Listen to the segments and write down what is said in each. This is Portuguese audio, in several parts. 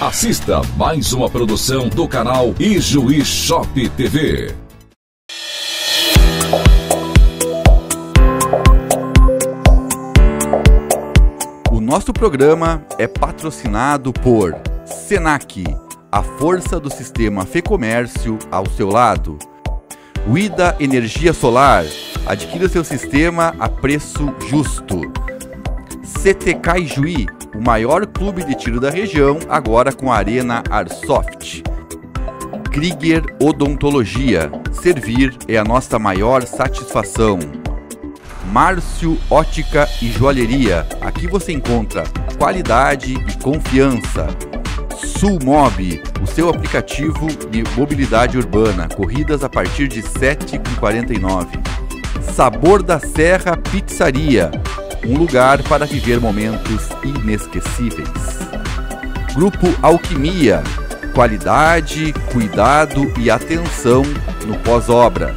Assista mais uma produção do canal Ijuí Shop TV. O nosso programa é patrocinado por Senac, a força do sistema Comércio ao seu lado. Uida Energia Solar, adquira seu sistema a preço justo. CTK Ijuí o maior clube de tiro da região, agora com a Arena Airsoft. Krieger Odontologia. Servir é a nossa maior satisfação. Márcio Ótica e Joalheria. Aqui você encontra qualidade e confiança. Sulmob, o seu aplicativo de mobilidade urbana, corridas a partir de 7,49. Sabor da Serra Pizzaria, um lugar para viver momentos inesquecíveis. Grupo Alquimia, qualidade, cuidado e atenção no pós-obra.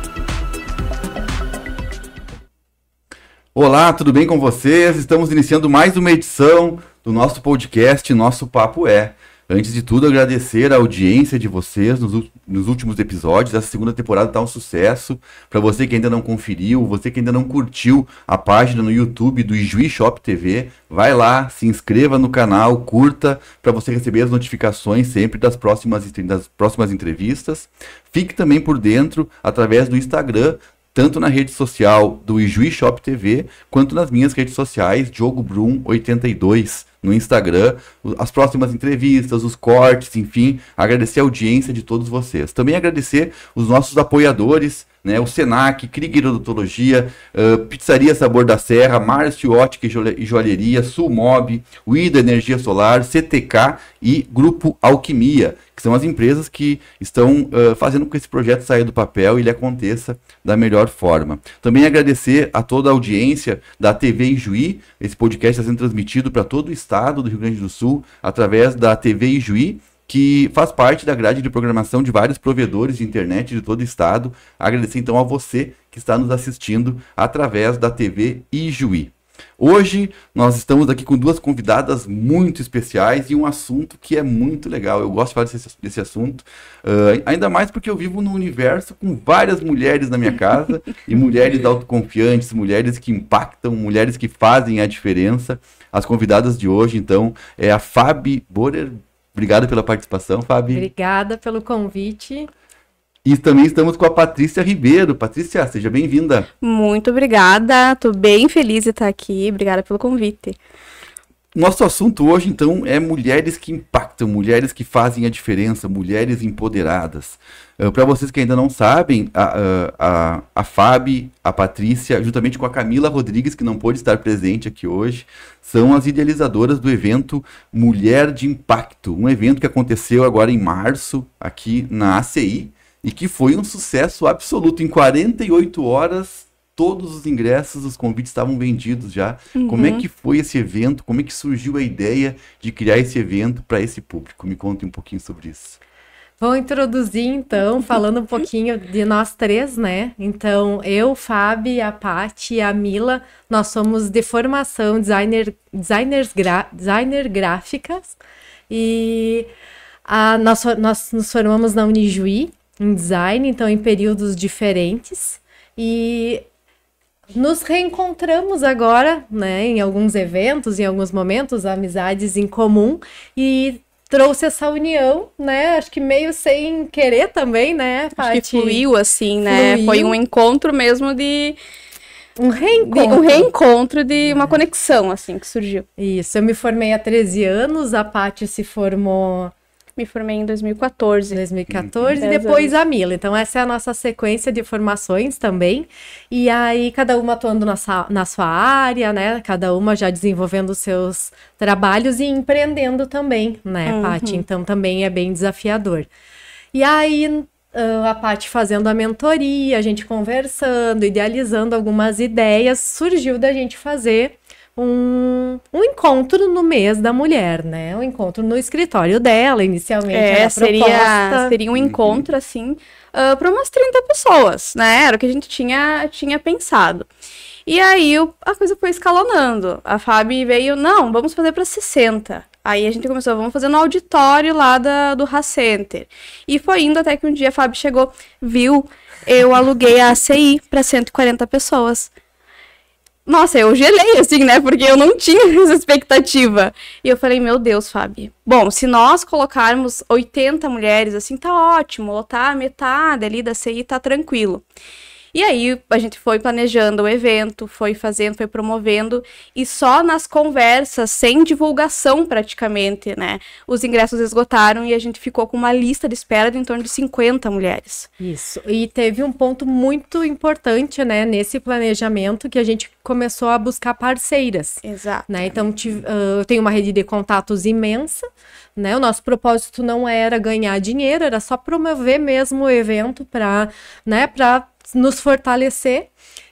Olá, tudo bem com vocês? Estamos iniciando mais uma edição do nosso podcast Nosso Papo É. Antes de tudo, agradecer a audiência de vocês nos, nos últimos episódios. Essa segunda temporada está um sucesso. Para você que ainda não conferiu, você que ainda não curtiu a página no YouTube do Ijuí Shop TV, vai lá, se inscreva no canal, curta para você receber as notificações sempre das próximas, das próximas entrevistas. Fique também por dentro através do Instagram tanto na rede social do Ijuí Shop TV, quanto nas minhas redes sociais, Diogo Brum82 no Instagram as próximas entrevistas, os cortes, enfim. Agradecer a audiência de todos vocês. Também agradecer os nossos apoiadores, né? O Senac, Krieger Odontologia, uh, ah, Pizzaria Sabor da Serra, Márcio Ótica e Joalheria, Sulmob, Uida Energia Solar, CTK e Grupo Alquimia que são as empresas que estão uh, fazendo com que esse projeto saia do papel e ele aconteça da melhor forma. Também agradecer a toda a audiência da TV Ijuí. Esse podcast está sendo transmitido para todo o estado do Rio Grande do Sul através da TV Ijuí que faz parte da grade de programação de vários provedores de internet de todo o estado. Agradecer então a você que está nos assistindo através da TV Ijuí. Hoje nós estamos aqui com duas convidadas muito especiais e um assunto que é muito legal. Eu gosto de falar desse, desse assunto, uh, ainda mais porque eu vivo num universo com várias mulheres na minha casa e mulheres autoconfiantes, mulheres que impactam, mulheres que fazem a diferença. As convidadas de hoje, então, é a Fabi Borer. Obrigado pela participação, Fabi. Obrigada pelo convite. E também estamos com a Patrícia Ribeiro. Patrícia, seja bem-vinda. Muito obrigada, estou bem feliz de estar aqui. Obrigada pelo convite. Nosso assunto hoje, então, é mulheres que impactam, mulheres que fazem a diferença, mulheres empoderadas. Uh, ah, Para vocês que ainda não sabem, a, a, a, a Fábio, a Patrícia, juntamente com a Camila Rodrigues, que não pôde estar presente aqui hoje, são as idealizadoras do evento Mulher de Impacto, um evento que aconteceu agora em março, aqui na ACI, e que foi um sucesso absoluto. Em 48 horas, todos os ingressos, os convites estavam vendidos já. Uhum. Como é que foi esse evento? Como é que surgiu a ideia de criar esse evento para esse público? Me conte um pouquinho sobre isso. Vou introduzir então, falando um pouquinho de nós três, né? Então, eu, Fábio, a Paty e a Mila, nós somos de formação designer, designers gra, designer gráficas e a, nós, nós nos formamos na Unijuí, em design, então em períodos diferentes. E nos reencontramos agora, né, em alguns eventos, em alguns momentos, amizades em comum e trouxe essa união, né? Acho que meio sem querer também, né, Paty? Acho que fluiu assim, né? Fluiu. Foi um encontro mesmo de um reencontro. De, um reencontro de uma conexão assim que surgiu. Isso, eu me formei há 13 anos, a Paty se formou me formei em 2014. 2014 e uhum. depois a Mila. Então, essa é a nossa sequência de formações também. E aí, cada uma atuando na, na sua área, né? Cada uma já desenvolvendo seus trabalhos e empreendendo também, né, uhum. Paty? Então, também é bem desafiador. E aí, ah, a Paty fazendo a mentoria, a gente conversando, idealizando algumas ideias, surgiu da gente fazer um, um encontro no mês da mulher, né? Um encontro no escritório dela, inicialmente. É, seria, seria um uhum. encontro, assim, uh, ah, para umas 30 pessoas, né? Era o que a gente tinha, tinha pensado. E aí a coisa foi escalonando. A Fábio veio, não, vamos fazer para 60. Aí a gente começou, vamos fazer no auditório lá da, do Center. E foi indo até que um dia a Fábio chegou, viu, eu aluguei a ACI para 140 pessoas. Nossa, eu gelei, assim, né? Porque eu não tinha essa expectativa. E eu falei, meu Deus, Fábio. Bom, se nós colocarmos 80 mulheres, assim, tá ótimo. Lotar tá metade ali da CI, tá tranquilo. E aí a gente foi planejando o evento, foi fazendo, foi promovendo e só nas conversas, sem divulgação praticamente, né? Os ingressos esgotaram e a gente ficou com uma lista de espera de em torno de 50 mulheres. Isso. E teve um ponto muito importante, né, nesse planejamento que a gente começou a buscar parceiras. Exato. Né? Então, uh, eu tenho uma rede de contatos imensa, né? O nosso propósito não era ganhar dinheiro, era só promover mesmo o evento para, né, para nos fortalecer.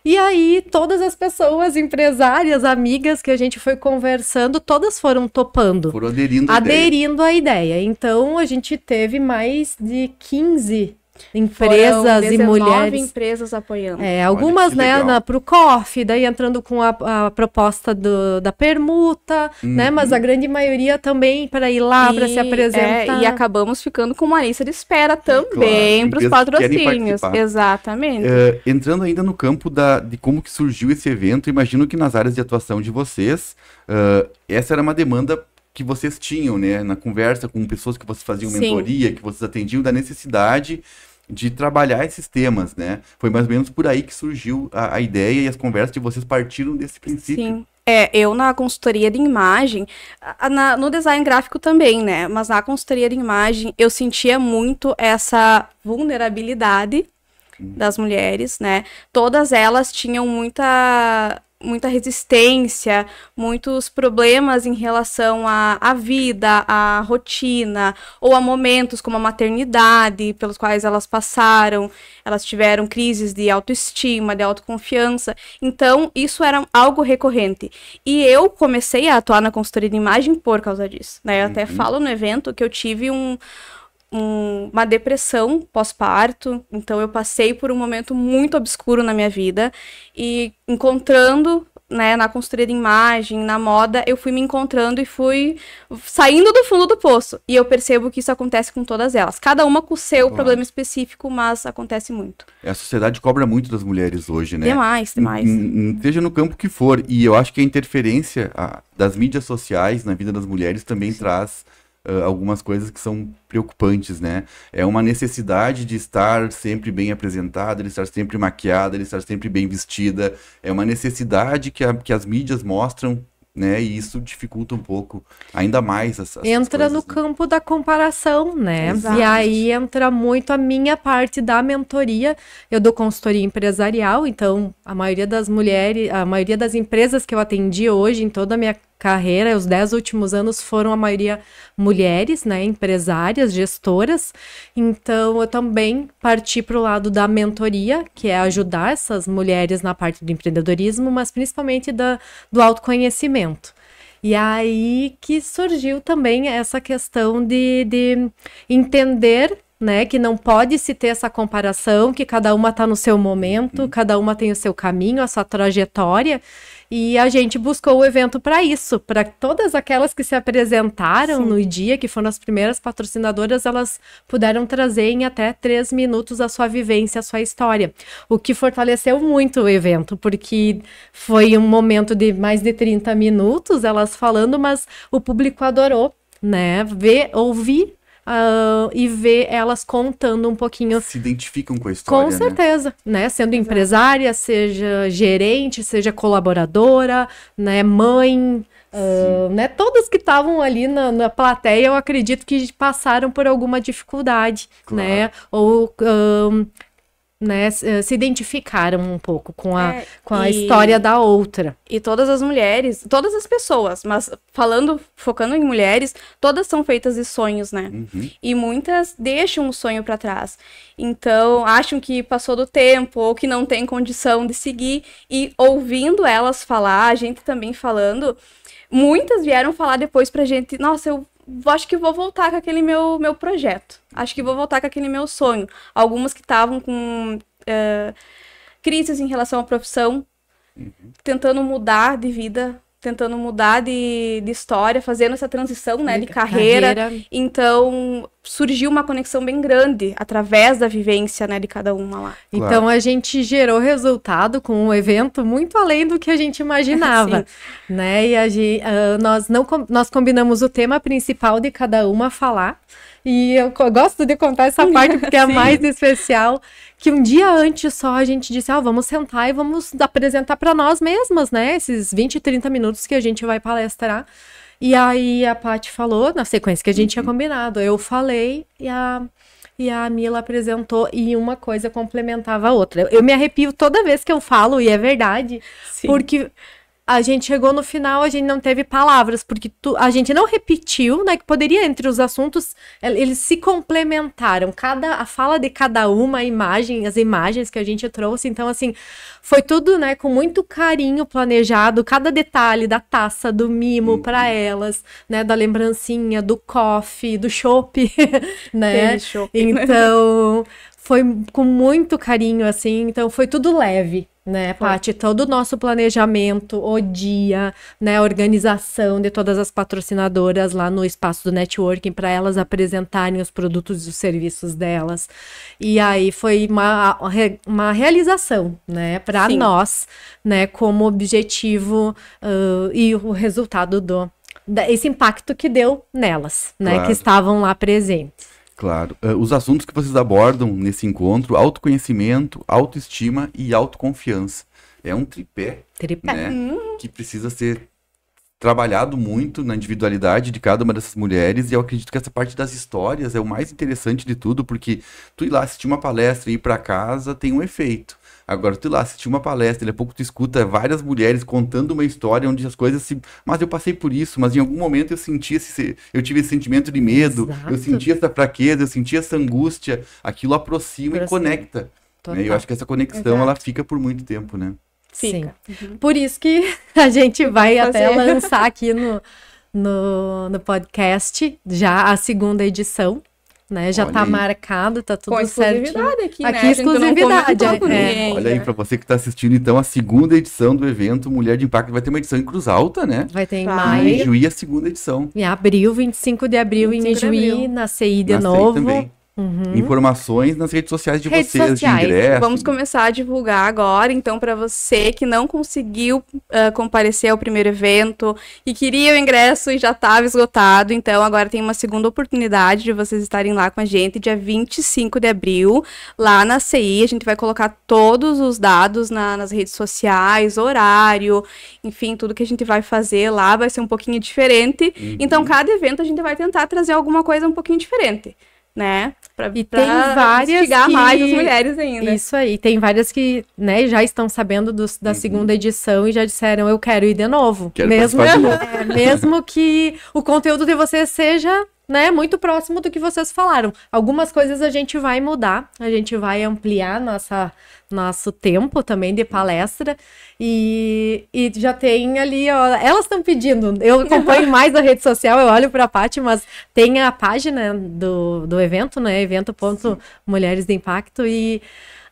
E aí, todas as pessoas, empresárias, amigas que a gente foi conversando, todas foram topando. Foram aderindo, aderindo à ideia. Então, a gente teve mais de 15 Empresas e mulheres. empresas apoiando. É, algumas, né, para o COF, daí entrando com a, a proposta do, da permuta, uhum. né? Mas uhum. a grande maioria também para ir lá, para se apresentar. É, e acabamos ficando com uma lista de espera também claro, para os patrocínios. Exatamente. É, entrando ainda no campo da, de como que surgiu esse evento, imagino que nas áreas de atuação de vocês, uh, essa era uma demanda que vocês tinham, né? Na conversa com pessoas que vocês faziam mentoria, que vocês atendiam, da necessidade de trabalhar esses temas, né? Foi mais ou menos por aí que surgiu a, a ideia e as conversas de vocês partiram desse princípio. Sim. É, eu na consultoria de imagem, na, no design gráfico também, né? Mas na consultoria de imagem eu sentia muito essa vulnerabilidade hum. das mulheres, né? Todas elas tinham muita muita resistência, muitos problemas em relação à, vida, à rotina, ou a momentos como a maternidade, pelos quais elas passaram, elas tiveram crises de autoestima, de autoconfiança. Então, isso era algo recorrente. E eu comecei a atuar na consultoria de imagem por causa disso. Né? Eu uhum. até falo no evento que eu tive um um, uma depressão pós-parto, então eu passei por um momento muito obscuro na minha vida e encontrando né, na consultoria de imagem, na moda, eu fui me encontrando e fui saindo do fundo do poço. E eu percebo que isso acontece com todas elas. Cada uma com o seu claro. problema específico, mas acontece muito. A sociedade cobra muito das mulheres hoje, né? Demais, demais. N seja no campo que for. E eu acho que a interferência a, das mídias sociais na vida das mulheres também Sim. traz uh, algumas coisas que são preocupantes, né? É uma necessidade de estar sempre bem apresentada, de estar sempre maquiada, de estar sempre bem vestida. É uma necessidade que, a, que as mídias mostram né? E isso dificulta um pouco, ainda mais essas Entra coisas, no né? campo da comparação, né? Exato. E aí entra muito a minha parte da mentoria. Eu dou consultoria empresarial, então a maioria das mulheres, a maioria das empresas que eu atendi hoje em toda a minha carreira, os dez últimos anos foram a maioria mulheres, né, empresárias, gestoras. Então eu também parti para o lado da mentoria, que é ajudar essas mulheres na parte do empreendedorismo, mas principalmente da, do autoconhecimento. E aí que surgiu também essa questão de, de entender né, que não pode se ter essa comparação, que cada uma está no seu momento, uhum. cada uma tem o seu caminho, a sua trajetória. E a gente buscou o evento para isso, para todas aquelas que se apresentaram Sim. no dia, que foram as primeiras patrocinadoras, elas puderam trazer em até três minutos a sua vivência, a sua história. O que fortaleceu muito o evento, porque foi um momento de mais de 30 minutos elas falando, mas o público adorou né? Ver, ouvir uh, e ver elas contando um pouquinho. Se identificam com a história. Com né? certeza, né? né? Sendo Exato. empresária, seja gerente, seja colaboradora, né? Mãe. Uh, né? Todas que estavam ali na, na, plateia, eu acredito que passaram por alguma dificuldade, né? claro. né? Ou né, eh, se identificaram um pouco com a, é, com a e, história da outra. E todas as mulheres, todas as pessoas, mas falando, focando em mulheres, todas são feitas de sonhos, né? Uhum. E muitas deixam o sonho para trás. Então, acham que passou do tempo ou que não tem condição de seguir. E ouvindo elas falar, a gente também falando, muitas vieram falar depois pra gente, nossa, eu acho que vou voltar com aquele meu, meu projeto. Acho que vou voltar com aquele meu sonho. Algumas que estavam com uh, eh, crises em relação à profissão, uhum. tentando mudar de vida, tentando mudar de, de história, fazendo essa transição, né, de, carreira. carreira. Então, surgiu uma conexão bem grande através da vivência, né, de cada uma lá. Então, claro. Então, a gente gerou resultado com um evento muito além do que a gente imaginava, né? E a gente, uh, ah, nós não nós combinamos o tema principal de cada uma falar. E eu gosto de contar essa parte porque é a mais especial. Que um dia antes só a gente disse: ah, vamos sentar e vamos apresentar para nós mesmas, né? Esses 20, 30 minutos que a gente vai palestrar. E aí a Paty falou, na sequência que a gente uhum. tinha combinado. Eu falei e a, e a Mila apresentou, e uma coisa complementava a outra. Eu, eu me arrepio toda vez que eu falo, e é verdade, Sim. porque a gente chegou no final, a gente não teve palavras, porque tu, a gente não repetiu, né? Que poderia, entre os assuntos, eles se complementaram. Cada, a fala de cada uma, a imagem, as imagens que a gente trouxe. Então, assim, foi tudo, né, com muito carinho planejado, cada detalhe da taça, do mimo uhum. para elas, né? Da lembrancinha, do coffee, do chopp, né? shopping, né? então foi com muito carinho, assim, então foi tudo leve, né, Paty? Todo o nosso planejamento, o dia, né, a organização de todas as patrocinadoras lá no espaço do networking para elas apresentarem os produtos e os serviços delas. E aí foi uma, uma realização, né, para nós, né, como objetivo uh, e o resultado do esse impacto que deu nelas, né, claro. que estavam lá presentes. Claro. Uh, os assuntos que vocês abordam nesse encontro: autoconhecimento, autoestima e autoconfiança. É um tripé, tripé. Né, uhum. que precisa ser trabalhado muito na individualidade de cada uma dessas mulheres e eu acredito que essa parte das histórias é o mais interessante de tudo, porque tu ir lá assistir uma palestra e ir para casa tem um efeito. Agora, tu lá assistiu uma palestra, daqui a pouco tu escuta várias mulheres contando uma história onde as coisas se. Mas eu passei por isso, mas em algum momento eu senti esse. Eu tive esse sentimento de medo, Exato. eu senti essa fraqueza, eu senti essa angústia. Aquilo aproxima e conecta. Né? Eu acho que essa conexão Exato. ela fica por muito tempo, né? Fica. Sim. Uhum. Por isso que a gente vai até lançar aqui no, no, no podcast já a segunda edição né? Já tá Olha tá aí. marcado, tá tudo certo. aqui, Aqui né? a exclusividade. É. Né? Olha aí, para você que tá assistindo, então, a segunda edição do evento Mulher de Impacto. Vai ter uma edição em Cruz Alta, né? Vai ter em maio. Em Juí, a segunda edição. Em abril, 25 de abril, 25 em Juí, na CI de na novo. CI também. Uhum. informações nas redes sociais de redes vocês, sociais. de ingresso. Vamos começar a divulgar agora, então, para você que não conseguiu uh, comparecer ao primeiro evento e queria o ingresso e já estava esgotado, então agora tem uma segunda oportunidade de vocês estarem lá com a gente, dia 25 de abril, lá na CI. A gente vai colocar todos os dados na, nas redes sociais, horário, enfim, tudo que a gente vai fazer lá vai ser um pouquinho diferente. Uhum. Então, cada evento a gente vai tentar trazer alguma coisa um pouquinho diferente, né? para e tem várias que... mais as mulheres ainda. Isso aí, tem várias que, né, já estão sabendo do, da uhum. segunda edição e já disseram eu quero ir de novo, quero mesmo de novo. É, mesmo que o conteúdo de vocês seja né, muito próximo do que vocês falaram. Algumas coisas a gente vai mudar, a gente vai ampliar nossa, nosso tempo também de palestra. E, e já tem ali, ó, elas estão pedindo. Eu acompanho mais a rede social, eu olho para a Paty, mas tem a página do, do evento, né? Evento.mulheres de impacto. E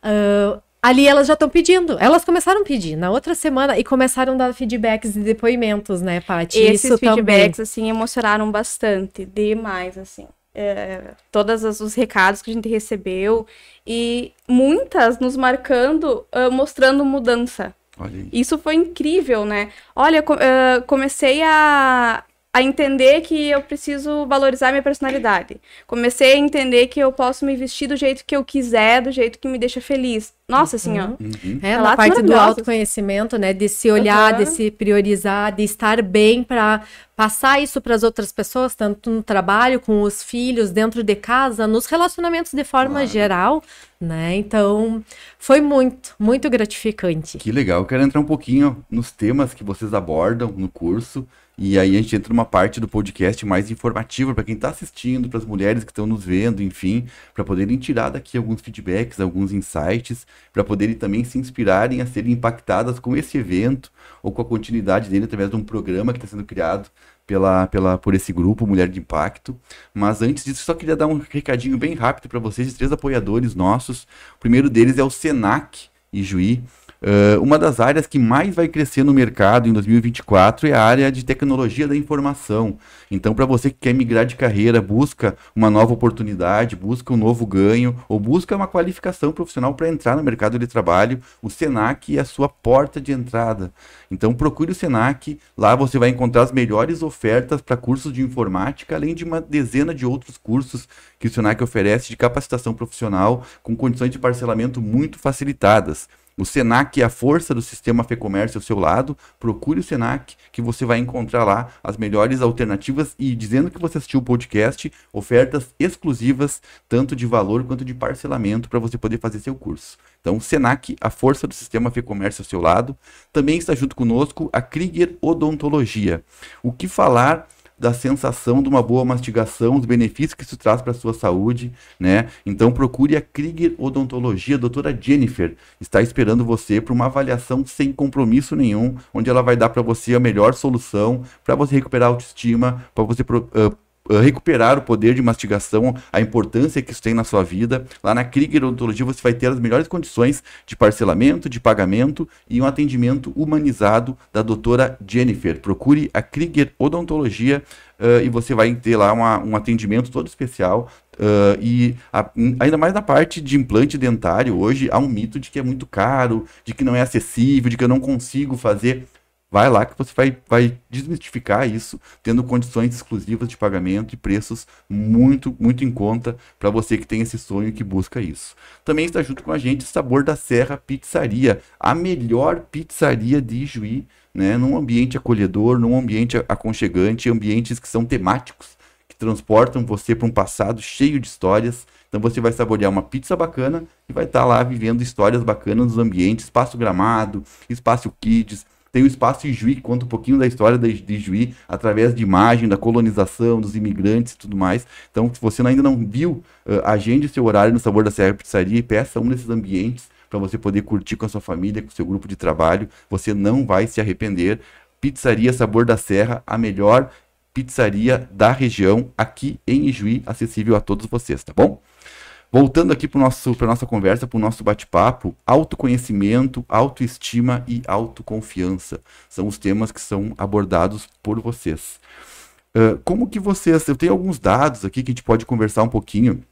uh, ali elas já estão pedindo. Elas começaram a pedir na outra semana e começaram a dar feedbacks e depoimentos, né, Paty? Esses Isso feedbacks, também. assim, emocionaram bastante, demais, assim. É, todos os recados que a gente recebeu e muitas nos marcando, uh, mostrando mudança. Isso foi incrível, né? Olha, uh, comecei a, a entender que eu preciso valorizar minha personalidade. Comecei a entender que eu posso me vestir do jeito que eu quiser, do jeito que me deixa feliz. Nossa, assim, ó. Uhum. uhum. É, tá na parte do autoconhecimento, né? De se olhar, uhum. de se priorizar, de estar bem para passar isso para as outras pessoas, tanto no trabalho, com os filhos, dentro de casa, nos relacionamentos de forma claro. geral, né? Então, foi muito, muito gratificante. Que legal. Eu quero entrar um pouquinho nos temas que vocês abordam no curso e aí a gente entra numa parte do podcast mais informativa para quem está assistindo, para as mulheres que estão nos vendo, enfim, para poderem tirar daqui alguns feedbacks, alguns insights, para poderem também se inspirarem a serem impactadas com esse evento ou com a continuidade dele através de um programa que está sendo criado pela, pela, por esse grupo Mulher de Impacto. Mas antes disso, só queria dar um recadinho bem rápido para vocês de três apoiadores nossos. O primeiro deles é o Senac Ijuí. Uh, uma das áreas que mais vai crescer no mercado em 2024 é a área de tecnologia da informação. Então, para você que quer migrar de carreira, busca uma nova oportunidade, busca um novo ganho ou busca uma qualificação profissional para entrar no mercado de trabalho, o Senac é a sua porta de entrada. Então, procure o Senac, lá você vai encontrar as melhores ofertas para cursos de informática, além de uma dezena de outros cursos que o Senac oferece de capacitação profissional com condições de parcelamento muito facilitadas. O Senac é a força do sistema Fê Comércio ao seu lado. Procure o Senac, que você vai encontrar lá as melhores alternativas. E dizendo que você assistiu o podcast, ofertas exclusivas, tanto de valor quanto de parcelamento, para você poder fazer seu curso. Então, o Senac, a força do sistema Fê Comércio ao seu lado. Também está junto conosco a Krieger Odontologia. O que falar da sensação de uma boa mastigação, os benefícios que isso traz para a sua saúde, né? Então procure a Krieger Odontologia, a doutora Jennifer está esperando você para uma avaliação sem compromisso nenhum, onde ela vai dar para você a melhor solução para você recuperar a autoestima, para você uh, eh, recuperar o poder de mastigação, a importância que isso tem na sua vida. Lá na Krieger Odontologia você vai ter as melhores condições de parcelamento, de pagamento e um atendimento humanizado da doutora Jennifer. Procure a Krieger Odontologia uh, e você vai ter lá uma, um atendimento todo especial. Uh, e a, ainda mais na parte de implante dentário, hoje há um mito de que é muito caro, de que não é acessível, de que eu não consigo fazer. Vai lá que você vai, vai desmistificar isso, tendo condições exclusivas de pagamento e preços muito, muito em conta para você que tem esse sonho e que busca isso. Também está junto com a gente Sabor da Serra Pizzaria, a melhor pizzaria de Ijuí, né? num ambiente acolhedor, num ambiente aconchegante, ambientes que são temáticos, que transportam você para um passado cheio de histórias. Então você vai saborear uma pizza bacana e vai estar tá lá vivendo histórias bacanas nos ambientes, espaço gramado, espaço kids, tem o espaço de Juí, que conta um pouquinho da história de, de Juí, através de imagem, da colonização, dos imigrantes e tudo mais. Então, se você ainda não viu, uh, agende seu horário no Sabor da Serra Pizzaria e peça um desses ambientes para você poder curtir com a sua família, com o seu grupo de trabalho. Você não vai se arrepender. Pizzaria Sabor da Serra, a melhor pizzaria da região aqui em Juí acessível a todos vocês, tá bom? Voltando aqui para a nossa conversa, para o nosso bate-papo, autoconhecimento, autoestima e autoconfiança são os temas que são abordados por vocês. Uh, como que vocês. Eu tenho alguns dados aqui que a gente pode conversar um pouquinho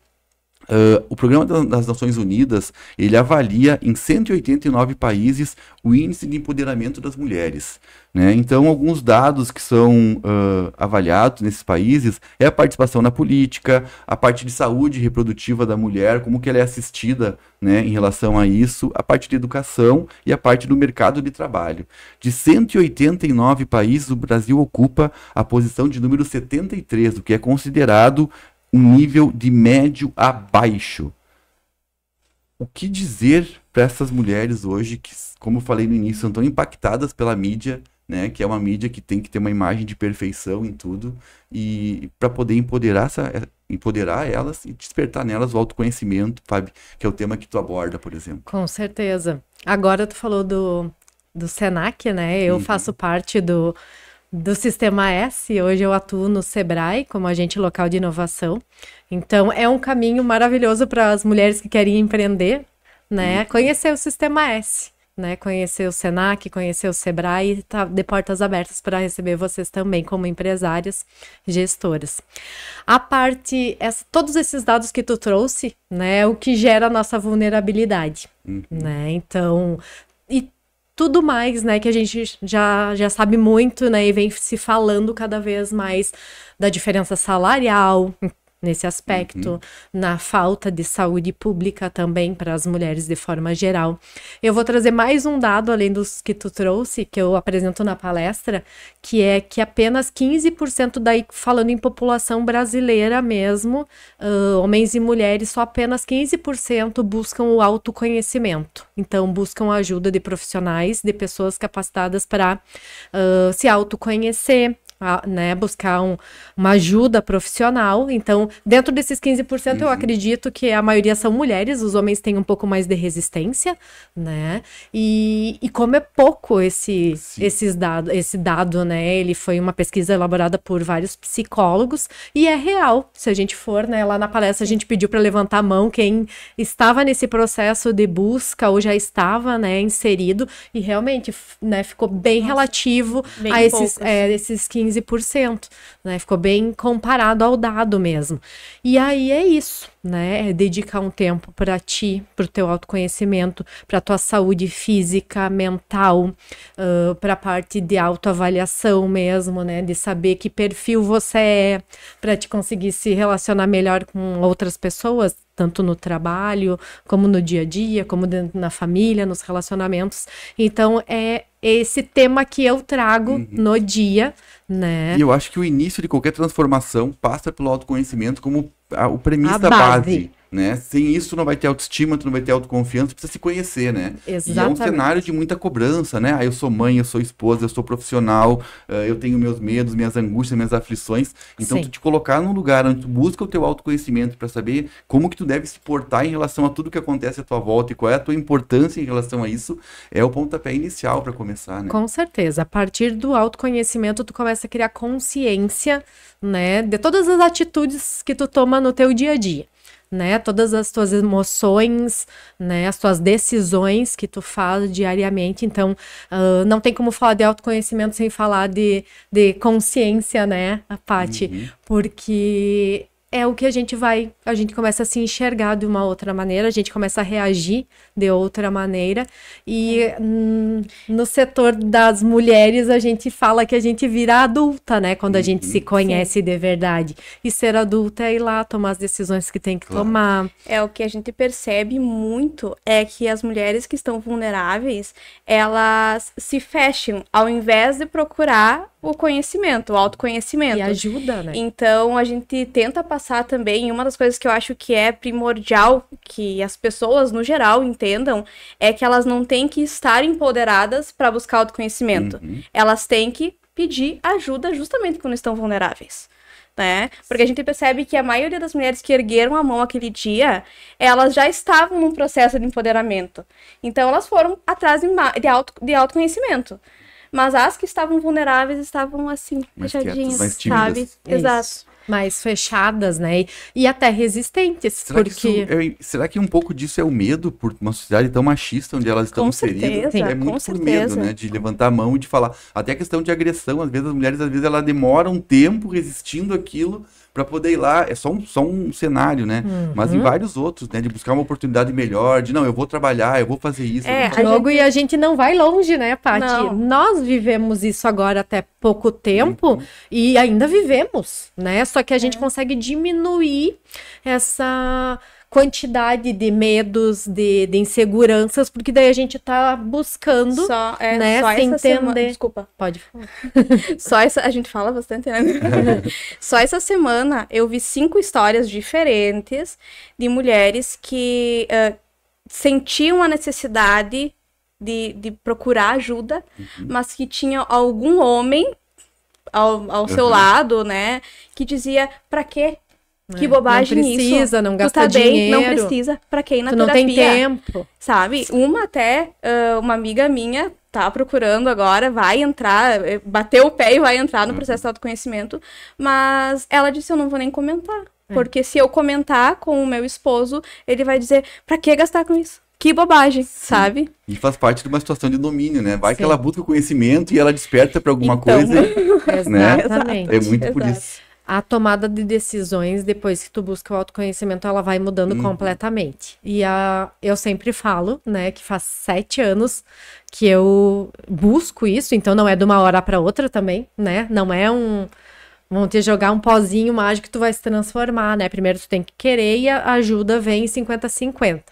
Uh, o Programa das Nações Unidas ele avalia em 189 países o índice de empoderamento das mulheres. Né? Então, alguns dados que são uh, avaliados nesses países é a participação na política, a parte de saúde reprodutiva da mulher, como que ela é assistida né, em relação a isso, a parte de educação e a parte do mercado de trabalho. De 189 países, o Brasil ocupa a posição de número 73, o que é considerado um nível de médio a baixo. O que dizer para essas mulheres hoje que, como eu falei no início, são tão impactadas pela mídia, né, que é uma mídia que tem que ter uma imagem de perfeição em tudo e para poder empoderar essa, é, empoderar elas e despertar nelas o autoconhecimento, Fábio, que é o tema que tu aborda, por exemplo. Com certeza. Agora tu falou do do Senac, né? Eu uhum. faço parte do do Sistema S. Hoje eu atuo no Sebrae como agente local de inovação. Então é um caminho maravilhoso para as mulheres que querem empreender, né? Uhum. Conhecer o Sistema S, né? Conhecer o Senac, conhecer o Sebrae, e tá de portas abertas para receber vocês também como empresárias, gestoras. A parte essa, todos esses dados que tu trouxe, né, é o que gera a nossa vulnerabilidade, uhum. né? Então, tudo mais, né, que a gente já, já sabe muito, né, e vem se falando cada vez mais da diferença salarial, nesse aspecto, uhum. na falta de saúde pública também para as mulheres de forma geral. Eu vou trazer mais um dado além dos que tu trouxe, que eu apresento na palestra, que é que apenas 15% daí falando em população brasileira mesmo, uh, homens e mulheres, só apenas 15% buscam o autoconhecimento. Então buscam a ajuda de profissionais, de pessoas capacitadas para uh, se autoconhecer, a, né, buscar um, uma ajuda profissional. Então, dentro desses 15%, uhum. eu acredito que a maioria são mulheres, os homens têm um pouco mais de resistência, né? E, e como é pouco esse, esses dado, esse dado, né? Ele foi uma pesquisa elaborada por vários psicólogos e é real. Se a gente for, né, lá na palestra, a gente pediu para levantar a mão quem estava nesse processo de busca ou já estava, né, inserido, e realmente, né, ficou bem Nossa, relativo bem a esses, é, esses 15%. 15%, né? Ficou bem comparado ao dado mesmo. E aí é isso, né? É dedicar um tempo para ti, para o teu autoconhecimento, para tua saúde física, mental, uh, para a parte de autoavaliação mesmo, né? De saber que perfil você é, para te conseguir se relacionar melhor com outras pessoas, tanto no trabalho, como no dia a dia, como dentro na família, nos relacionamentos. Então é esse tema que eu trago uhum. no dia, né? E eu acho que o início de qualquer transformação passa pelo autoconhecimento como a, o premissa a base. base né? Sem isso não vai ter autoestima, tu não vai ter autoconfiança, precisa se conhecer, né? Exatamente. E é um cenário de muita cobrança, né? Ah, eu sou mãe, eu sou esposa, eu sou profissional, uh, eu tenho meus medos, minhas angústias, minhas aflições. Então Sim. tu te colocar num lugar onde tu busca o teu autoconhecimento para saber como que tu deve se portar em relação a tudo que acontece à tua volta e qual é a tua importância em relação a isso, é o pontapé inicial para começar, né? Com certeza. A partir do autoconhecimento tu começa a criar consciência, né, de todas as atitudes que tu toma no teu dia a dia né? Todas as tuas emoções, né? As tuas decisões que tu faz diariamente. Então, uh, não tem como falar de autoconhecimento sem falar de, de consciência, né, Paty? Uhum. Porque é o que a gente vai, a gente começa a se enxergar de uma outra maneira, a gente começa a reagir de outra maneira. E hum, no setor das mulheres, a gente fala que a gente vira adulta, né? Quando a gente uhum. se conhece Sim. de verdade. E ser adulta é ir lá tomar as decisões que tem que claro. tomar. É o que a gente percebe muito é que as mulheres que estão vulneráveis, elas se fecham ao invés de procurar o conhecimento, o autoconhecimento. E ajuda, né? Então a gente tenta passar também, uma das coisas que eu acho que é primordial que as pessoas no geral entendam é que elas não têm que estar empoderadas para buscar autoconhecimento. Uhum. Elas têm que pedir ajuda justamente quando estão vulneráveis. Né? Porque a gente percebe que a maioria das mulheres que ergueram a mão aquele dia, elas já estavam num processo de empoderamento. Então elas foram atrás de, auto, de autoconhecimento. Mas as que estavam vulneráveis estavam assim, mais fechadinhas, mais sabe? Exato. Mais fechadas, né? E até resistentes, será porque... Que é, será que um pouco disso é o medo por uma sociedade tão machista, onde elas estão com inseridas? Certeza, é muito por certeza. medo, né? De levantar a mão e de falar. Até a questão de agressão, às vezes as mulheres, às vezes, elas demoram um tempo resistindo aquilo para poder ir lá, é só um, só um cenário, né? Uhum. Mas em uhum. vários outros, né? De buscar uma oportunidade melhor, de não, eu vou trabalhar, eu vou fazer isso. É, logo e a gente não vai longe, né, Paty? Nós vivemos isso agora até pouco tempo uhum. e ainda vivemos, né? Só que a gente é. consegue diminuir essa quantidade de medos, de, de inseguranças, porque daí a gente tá buscando, só, é, né, só sem entender. Semana... Desculpa. Pode. só essa, a gente fala bastante, né? só essa semana eu vi cinco histórias diferentes de mulheres que uh, sentiam a necessidade de, de procurar ajuda, uhum. mas que tinha algum homem ao, ao uhum. seu lado, né, que dizia, para quê? Que é. bobagem isso. Não precisa, isso. não gastar tu tá bem, dinheiro. Não precisa. Pra quem na tu terapia? não tem tempo. Sabe? Uma até, uh, uma amiga minha tá procurando agora, vai entrar, eh, bateu o pé e vai entrar no processo de autoconhecimento. Mas ela disse, eu não vou nem comentar. É. Porque se eu comentar com o meu esposo, ele vai dizer, pra que gastar com isso? Que bobagem, Sim. sabe? E faz parte de uma situação de domínio, né? Vai Sim. que ela busca o conhecimento e ela desperta para alguma então... coisa. Né? Exatamente. Né? É muito Exato. por isso a tomada de decisões depois que tu busca o autoconhecimento, ela vai mudando uhum. completamente. E a, eu sempre falo, né, que faz sete anos que eu busco isso, então não é de uma hora para outra também, né? Não é um vão te jogar um pozinho mágico que tu vai se transformar, né? Primeiro tu tem que querer e a ajuda vem 50-50.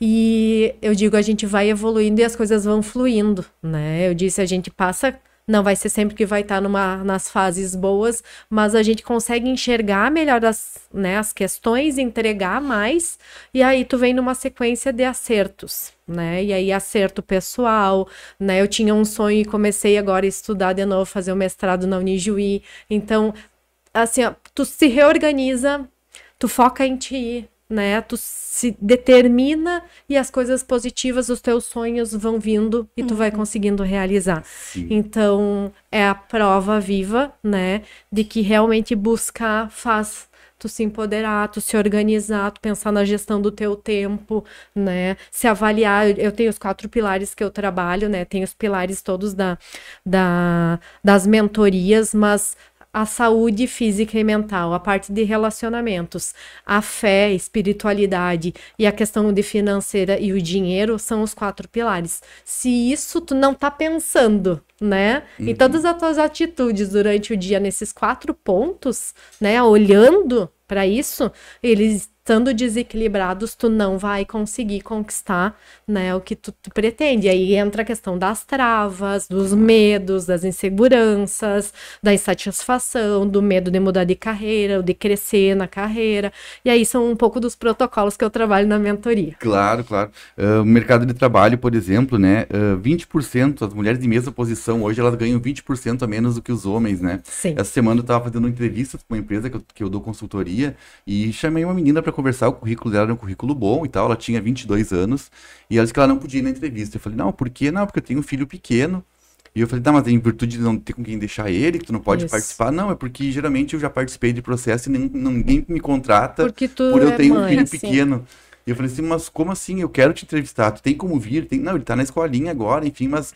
E eu digo, a gente vai evoluindo e as coisas vão fluindo, né? Eu disse, a gente passa não vai ser sempre que vai estar tá numa, nas fases boas, mas a gente consegue enxergar melhor as, né, as questões, entregar mais, e aí tu vem numa sequência de acertos, né? E aí acerto pessoal, né? Eu tinha um sonho e comecei agora a estudar de novo, fazer o um mestrado na Unijuí. Então, assim, ó, tu se reorganiza, tu foca em ti, né? Tu se determina e as coisas positivas, os teus sonhos vão vindo e tu uhum. vai conseguindo realizar. Sim. Então, é a prova viva, né, de que realmente buscar faz tu se empoderar, tu se organizar, tu pensar na gestão do teu tempo, né? Se avaliar, eu tenho os quatro pilares que eu trabalho, né? Tenho os pilares todos da, da das mentorias, mas a saúde física e mental, a parte de relacionamentos, a fé, espiritualidade e a questão de financeira e o dinheiro são os quatro pilares. Se isso tu não tá pensando, né? Uhum. E todas as tuas atitudes durante o dia nesses quatro pontos, né? Olhando para isso, eles estando desequilibrados, tu não vai conseguir conquistar, né, o que tu, tu pretende. E aí entra a questão das travas, dos medos, das inseguranças, da insatisfação, do medo de mudar de carreira, ou de crescer na carreira. E aí são um pouco dos protocolos que eu trabalho na mentoria. Claro, claro. Uh, o mercado de trabalho, por exemplo, né, uh, ah, 20% das mulheres de mesma posição profissão hoje, elas ganham 20% a menos do que os homens, né? Sim. Essa semana eu estava fazendo entrevistas com uma empresa que eu, que eu dou consultoria e chamei uma menina para conversar, o currículo dela era um currículo bom e tal, ela tinha 22 anos e ela disse que ela não podia ir na entrevista. Eu falei, não, por quê? Não, porque eu tenho um filho pequeno, e eu falei, tá, mas é em virtude de não ter com quem deixar ele, que tu não pode Isso. participar. Não, é porque geralmente eu já participei de processo e ninguém me contrata porque tu por eu é ter mãe, um filho assim. pequeno. E eu falei assim, mas como assim? Eu quero te entrevistar, tu tem como vir? Tem... Não, ele tá na escolinha agora, enfim, mas uh,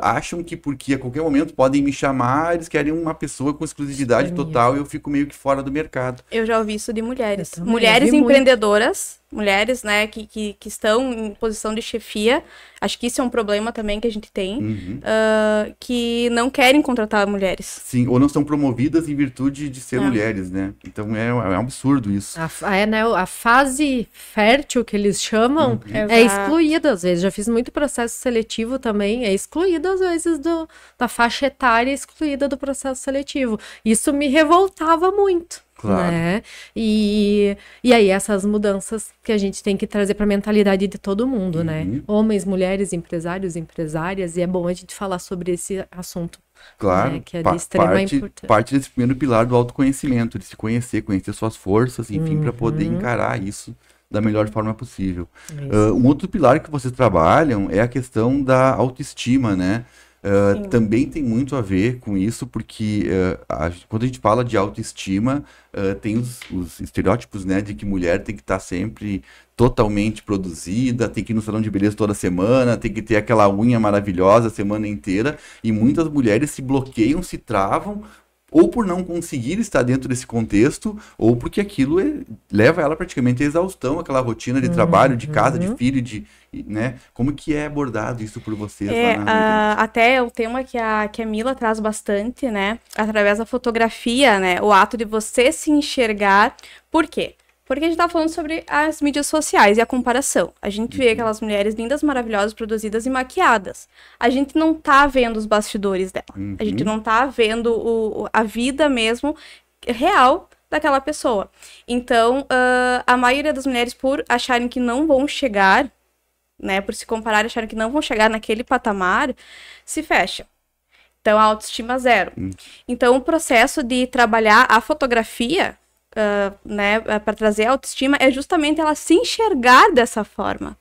acham que porque a qualquer momento podem me chamar, eles querem uma pessoa com exclusividade Sim, total e eu fico meio que fora do mercado. Eu já ouvi isso de mulheres. Mulheres empreendedoras mulheres, né, que, que, que, estão em posição de chefia, acho que isso é um problema também que a gente tem, uhum. uh, que não querem contratar mulheres. Sim, ou não são promovidas em virtude de ser é. mulheres, né? Então é, é um absurdo isso. A, é, né, a fase fértil que eles chamam uhum. é excluída às vezes. Já fiz muito processo seletivo também, é excluída às vezes do, da faixa etária, excluída do processo seletivo. Isso me revoltava muito. Claro. Né? E, e aí essas mudanças que a gente tem que trazer para a mentalidade de todo mundo, né? uhum. né? Homens, mulheres, empresários, empresárias, e é bom a gente falar sobre esse assunto. Né? Claro, né? que é de extrema parte, importância. parte desse primeiro pilar do autoconhecimento, de se conhecer, conhecer suas forças, enfim, uhum. para poder encarar isso da melhor forma possível. Uh, um outro pilar que vocês trabalham é a questão da autoestima, né? Uh, também tem muito a ver com isso, porque uh, a, quando a gente fala de autoestima, uh, tem os, os, estereótipos, né, de que mulher tem que estar tá sempre totalmente produzida, tem que ir no salão de beleza toda semana, tem que ter aquela unha maravilhosa a semana inteira, e muitas mulheres se bloqueiam, se travam ou por não conseguir estar dentro desse contexto, ou porque aquilo é, leva ela praticamente à exaustão, aquela rotina de uhum, trabalho, de casa, uhum. de filho, de, né? Como que é abordado isso por vocês? É, a, ah, até é tema que a, que a Mila traz bastante, né? Através da fotografia, né? O ato de você se enxergar. Por quê? Porque a gente está falando sobre as mídias sociais e a comparação. A gente vê uhum. aquelas mulheres lindas, maravilhosas, produzidas e maquiadas. A gente não tá vendo os bastidores dela. Uhum. A gente uhum. não tá vendo o, a vida mesmo real daquela pessoa. Então, uh, a maioria das mulheres, por acharem que não vão chegar, né, por se comparar, acharem que não vão chegar naquele patamar, se fecha. Então, a autoestima zero. Uhum. Então, o processo de trabalhar a fotografia ah, né, eh, para trazer autoestima é justamente ela se enxergar dessa forma.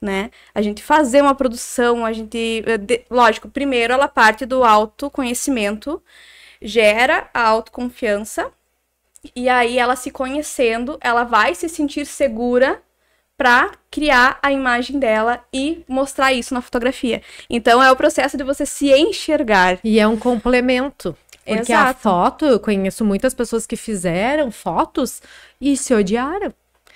Né? A gente fazer uma produção, a gente. Eh, de, lógico, primeiro ela parte do autoconhecimento, gera a autoconfiança, e aí ela se conhecendo, ela vai se sentir segura para criar a imagem dela e mostrar isso na fotografia. Então é o processo de você se enxergar. E é um complemento. Porque Exato. a foto, eu conheço muitas pessoas que fizeram fotos e se odiaram.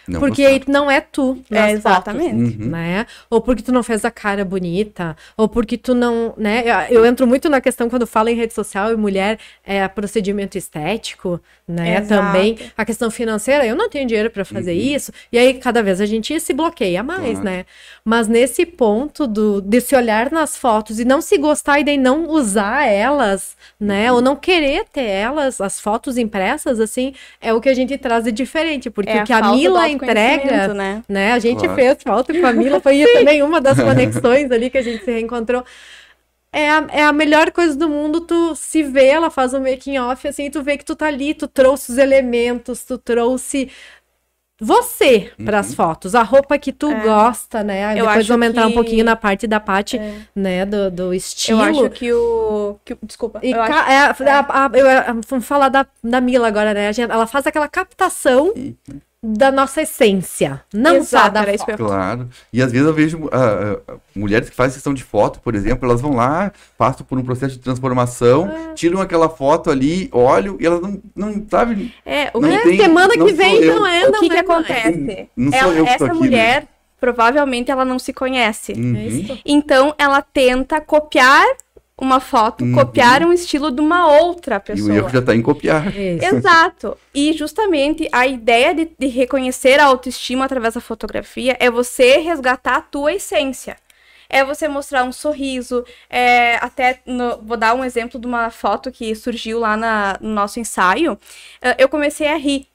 Não porque gostaram. não é tu é, exatamente fotos, uhum. né ou porque tu não fez a cara bonita ou porque tu não né eu, eu entro muito na questão quando falo em rede social e mulher é procedimento estético né? Exato. Também a questão financeira, eu não tenho dinheiro para fazer uhum. isso, e aí cada vez a gente se bloqueia mais, claro. né? Mas nesse ponto do de se olhar nas fotos e não se gostar e daí não usar elas, né? Uhum. Ou não querer ter elas, as fotos impressas assim, é o que a gente traz de diferente, porque é o que a, Mila entrega, né? né? A gente claro. fez falta com a Mila, foi também uma das conexões ali que a gente se reencontrou é a, é a melhor coisa do mundo tu se vê, ela faz um making off assim, tu vê que tu tá ali, tu trouxe os elementos, tu trouxe você uhum. para as fotos, a roupa que tu é. gosta, né? eu Depois acho entrar que... um pouquinho na parte da parte, é. né, do, do, estilo. Eu acho que o que, desculpa. E eu ca... acho... é, é a, a, a, é, vamos falar da, da Mila agora, né? Gente, ela faz aquela captação uhum da nossa essência, não Exato, só da foto. Claro. E às vezes eu vejo uh, mulheres que fazem sessão de foto, por exemplo, elas vão lá, passam por um processo de transformação, ah. tiram aquela foto ali, olham e elas não, não sabe. É, o não tem, semana que vem eu. não é, o que, é que, acontece. Não, não ela, essa aqui, né? mulher né? provavelmente ela não se conhece. Uhum. É então ela tenta copiar uma foto, uhum. um estilo de uma outra pessoa. E o erro já está em copiar. Isso. Exato. E justamente a ideia de, de, reconhecer a autoestima através da fotografia é você resgatar a tua essência. É você mostrar um sorriso, é, até no, vou dar um exemplo de uma foto que surgiu lá na, no nosso ensaio. Ah, eu comecei a rir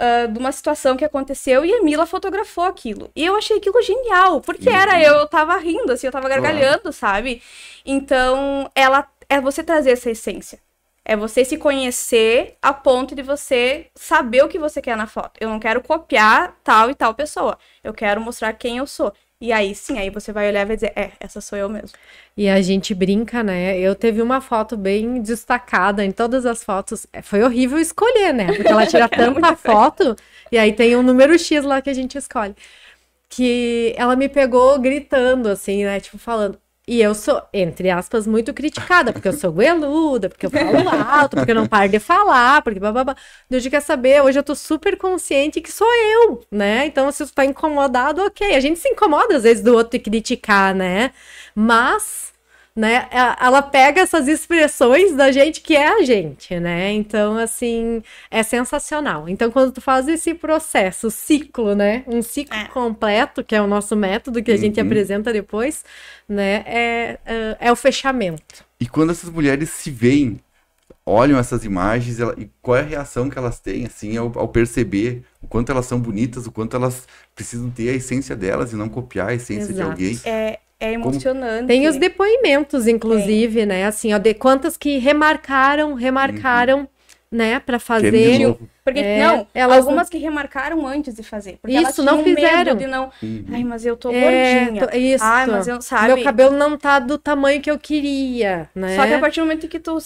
Uh, de uma situação que aconteceu e a Mila fotografou aquilo. E eu achei aquilo genial, porque era uhum. eu, eu tava rindo, assim, eu tava gargalhando, claro. sabe? Então, ela é você trazer essa essência. É você se conhecer a ponto de você saber o que você quer na foto. Eu não quero copiar tal e tal pessoa. Eu quero mostrar quem eu sou. E aí sim, aí você vai olhar e vai dizer, é, essa sou eu mesmo. E a gente brinca, né? Eu teve uma foto bem destacada em todas as fotos. É, foi horrível escolher, né? Porque ela tira tanta foto e aí tem um número X lá que a gente escolhe. Que ela me pegou gritando, assim, né? Tipo, falando: e eu sou, entre aspas, muito criticada, porque eu sou goeluda, porque eu falo alto, porque eu não paro de falar, porque bababá. Eu digo, quer saber, hoje eu tô super consciente que sou eu, né? Então, se você tá incomodado, ok. A gente se incomoda, às vezes, do outro e criticar, né? Mas né? Ela pega essas expressões da gente que é a gente, né? Então, assim, é sensacional. Então, quando tu faz esse processo, ciclo, né? Um ciclo é. completo, que é o nosso método que a uhum. gente apresenta depois, né? É, é, é, o fechamento. E quando essas mulheres se veem, olham essas imagens, ela, e qual é a reação que elas têm, assim, ao, ao perceber o quanto elas são bonitas, o quanto elas precisam ter a essência delas e não copiar a essência Exato. de alguém? É, é emocionante. Tem os depoimentos, inclusive, né? Assim, ó, de quantas que remarcaram, remarcaram. Uhum né, para fazer. Porque é, não, elas algumas não... que remarcaram antes de fazer, porque isso não fizeram. de não, uhum. ai, mas eu tô é, gordinha. isso. Ai, mas eu sabe. Meu cabelo não tá do tamanho que eu queria, né? Só que a partir do momento que tu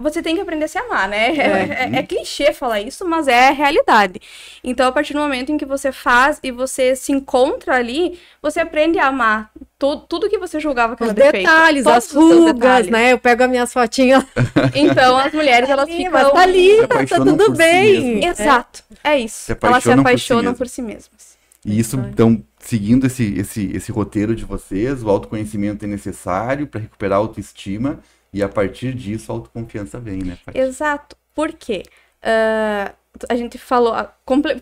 você tem que aprender a se amar, né? É. é, é, é, clichê falar isso, mas é a realidade. Então, a partir do momento em que você faz e você se encontra ali, você aprende a amar tudo, tudo que você julgava que os era detalhes, As rugas, né? Eu pego as minhas fotinhas. Então, as mulheres, elas ficam... Mas tá tá tudo bem. Si né? Exato, é isso. elas se apaixonam por si, por si mesmas. E isso, então, seguindo esse, esse, esse roteiro de vocês, o autoconhecimento é necessário para recuperar a autoestima, e a partir disso, a autoconfiança vem, né, Paty? Exato. Por quê? Uh, a gente falou, ah,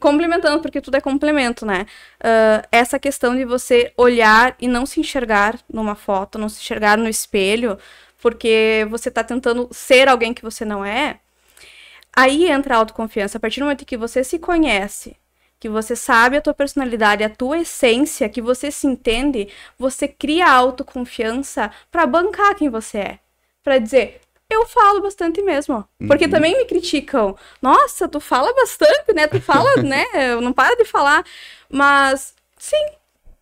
complementando, porque tudo é complemento, né? Uh, essa questão de você olhar e não se enxergar numa foto, não se enxergar no espelho, porque você está tentando ser alguém que você não é. Aí entra a autoconfiança. A partir do momento que você se conhece, que você sabe a tua personalidade, a tua essência, que você se entende, você cria autoconfiança para bancar quem você é para dizer, eu falo bastante mesmo. Porque uhum. também me criticam. Nossa, tu fala bastante, né? Tu fala, né? Eu não para de falar. Mas, sim,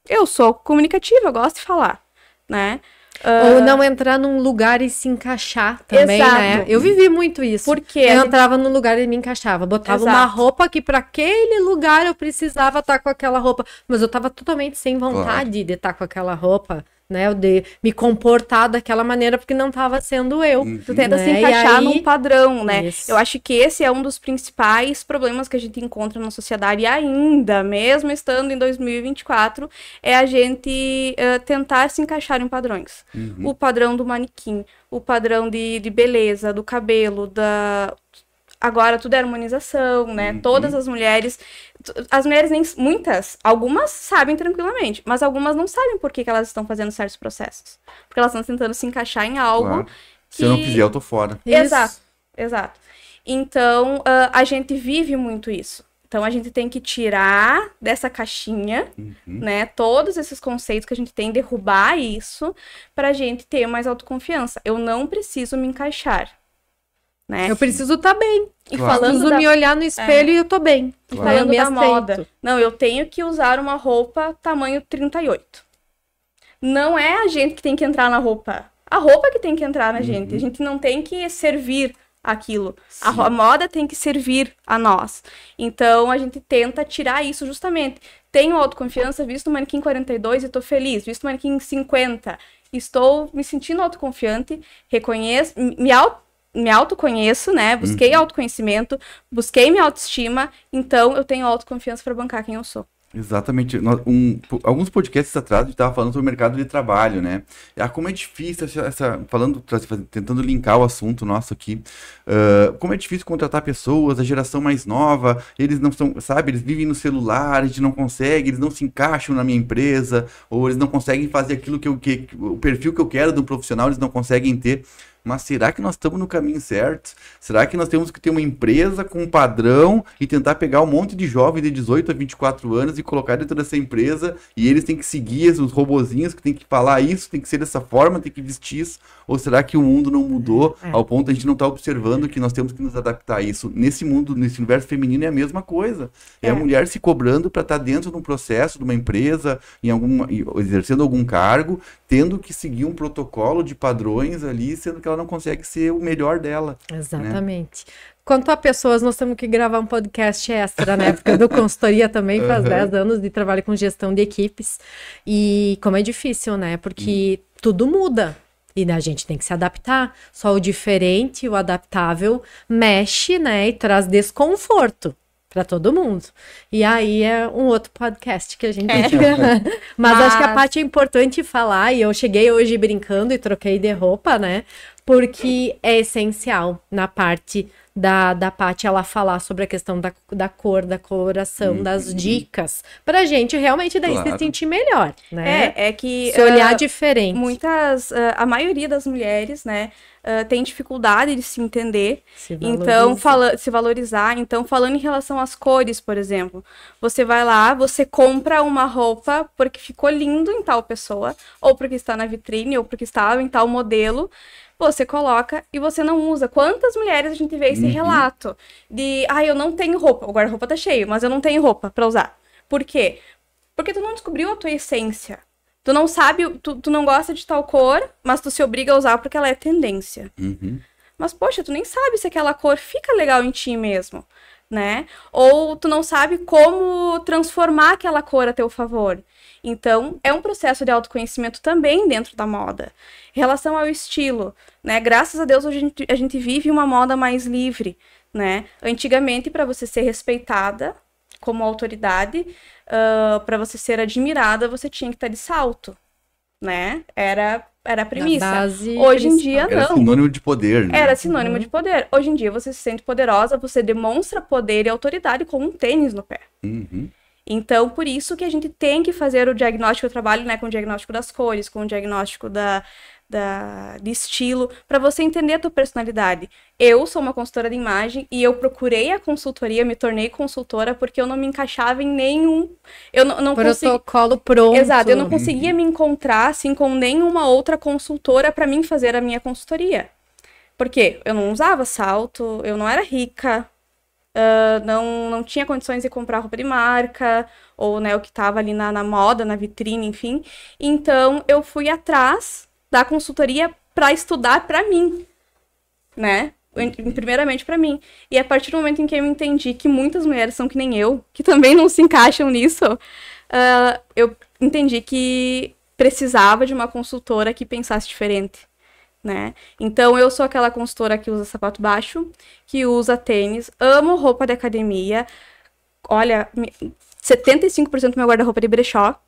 eu sou comunicativa, eu gosto de falar, né? Uh... Ou ah, não entrar num lugar e se encaixar também, né? Exato. né? Eu vivi muito isso. Porque eu entrava num lugar e me encaixava, botava Exato. uma roupa que para aquele lugar eu precisava estar com aquela roupa, mas eu tava totalmente sem vontade claro. de estar com aquela roupa né? De me comportar daquela maneira porque não estava sendo eu. Uhum. Tu tenta né? se encaixar aí... num padrão, né? Isso. Eu acho que esse é um dos principais problemas que a gente encontra na sociedade ainda, mesmo estando em 2024, é a gente uh, tentar se encaixar em padrões. Uhum. O padrão do manequim, o padrão de, de beleza, do cabelo, da agora tudo era é harmonização, né? Uhum. Todas as mulheres, as mulheres nem muitas, algumas sabem tranquilamente, mas algumas não sabem por que, que elas estão fazendo certos processos, porque elas estão tentando se encaixar em algo. Claro. Que... Se eu não fizer, eu tô fora. Exato, isso. exato. Então uh, a gente vive muito isso. Então a gente tem que tirar dessa caixinha, uhum. né, todos esses conceitos que a gente tem, derrubar isso para a gente ter mais autoconfiança. Eu não preciso me encaixar. Né? Eu preciso estar tá bem. E claro. falando da... me olhar no espelho é. e eu tô bem. Claro. Falando da aceito. moda. Não, eu tenho que usar uma roupa tamanho 38. Não é a gente que tem que entrar na roupa. A roupa que tem que entrar na uhum. gente. A gente não tem que servir aquilo. A, moda tem que servir a nós. Então a gente tenta tirar isso justamente. Tenho autoconfiança, visto o manequim 42 e tô feliz. Visto o manequim 50, estou me sentindo autoconfiante, reconheço, me auto me autoconheço, né? Busquei uhum. autoconhecimento, busquei minha autoestima, então eu tenho autoconfiança para bancar quem eu sou. Exatamente. Um, alguns podcasts atrás a gente estava falando sobre o mercado de trabalho, né? Ah, como é difícil essa, essa, falando, tentando linkar o assunto nosso aqui. Uh, como é difícil contratar pessoas, a geração mais nova, eles não são, sabe, eles vivem no celular, a gente não consegue, eles não se encaixam na minha empresa, ou eles não conseguem fazer aquilo que, eu, que o perfil que eu quero de um profissional, eles não conseguem ter. Mas será que nós estamos no caminho certo? Será que nós temos que ter uma empresa com um padrão e tentar pegar um monte de jovens de 18 a 24 anos e colocar dentro dessa empresa e eles têm que seguir os robozinhos que têm que falar isso, tem que ser dessa forma, tem que vestir isso? Ou será que o mundo não mudou é. ao ponto de a gente não estar tá observando que nós temos que nos adaptar a isso? Nesse mundo, nesse universo feminino é a mesma coisa. É, é a mulher se cobrando para estar tá dentro de um processo, de uma empresa, em algum, exercendo algum cargo, tendo que seguir um protocolo de padrões ali, sendo que ela não consegue ser o melhor dela. Né? Exatamente. Né? Quanto a pessoas, nós temos que gravar um podcast extra, né? Porque do consultoria também, faz uhum. 10 anos de trabalho com gestão de equipes. E como é difícil, né? Porque hum. tudo muda. E né, a gente tem que se adaptar. Só o diferente, o adaptável, mexe, né? E traz desconforto para todo mundo. E aí é um outro podcast que a gente é. Mas, Mas acho que a parte é importante falar, e eu cheguei hoje brincando e troquei de roupa, né? Porque é essencial na parte da, da Paty ela falar sobre a questão da, da cor, da coloração, uhum. das dicas, pra gente realmente daí claro. se sentir melhor, né? É, é que... Se olhar uh, diferente. Muitas... Uh, a maioria das mulheres, né, ah, tem dificuldade de se entender, se então fala, se valorizar. Então, falando em relação às cores, por exemplo, você vai lá, você compra uma roupa porque ficou lindo em tal pessoa, ou porque está na vitrine, ou porque estava em tal modelo você coloca e você não usa. Quantas mulheres a gente vê esse uhum. relato de, ah, eu não tenho roupa, o guarda-roupa tá cheio, mas eu não tenho roupa para usar. Por quê? Porque tu não descobriu a tua essência. Tu não sabe, tu, tu não gosta de tal cor, mas tu se obriga a usar porque ela é tendência. Uhum. Mas, poxa, tu nem sabe se aquela cor fica legal em ti mesmo, né? Ou tu não sabe como transformar aquela cor a teu favor. Então, é um processo de autoconhecimento também dentro da moda. Em relação ao estilo, né? Graças a Deus hoje a gente, a gente vive uma moda mais livre, né? Antigamente, para você ser respeitada como autoridade, uh, para você ser admirada, você tinha que estar tá de salto, né? Era era a premissa. Hoje em dia, não. Era sinônimo de poder, né? Era sinônimo uhum. de poder. Hoje em dia, você se sente poderosa, você demonstra poder e autoridade com um tênis no pé. Uhum. Então, por isso que a gente tem que fazer o diagnóstico, eu trabalho né, com o diagnóstico das cores, com o diagnóstico da, da, de estilo, para você entender a tua personalidade. Eu sou uma consultora de imagem e eu procurei a consultoria, me tornei consultora porque eu não me encaixava em nenhum. Eu não, Protocolo pronto. Exato, eu não uhum. conseguia me encontrar assim com nenhuma outra consultora para mim fazer a minha consultoria. Porque eu não usava salto, eu não era rica, Uh, não, não tinha condições de comprar roupa de marca, ou né, o que estava ali na, na moda, na vitrine, enfim. Então eu fui atrás da consultoria para estudar para mim, né? Primeiramente para mim. E a partir do momento em que eu entendi que muitas mulheres são que nem eu, que também não se encaixam nisso, uh, eu entendi que precisava de uma consultora que pensasse diferente. Né? Então eu sou aquela consultora que usa sapato baixo, que usa tênis, amo roupa de academia. Olha, 75% do meu guarda-roupa é de brechó,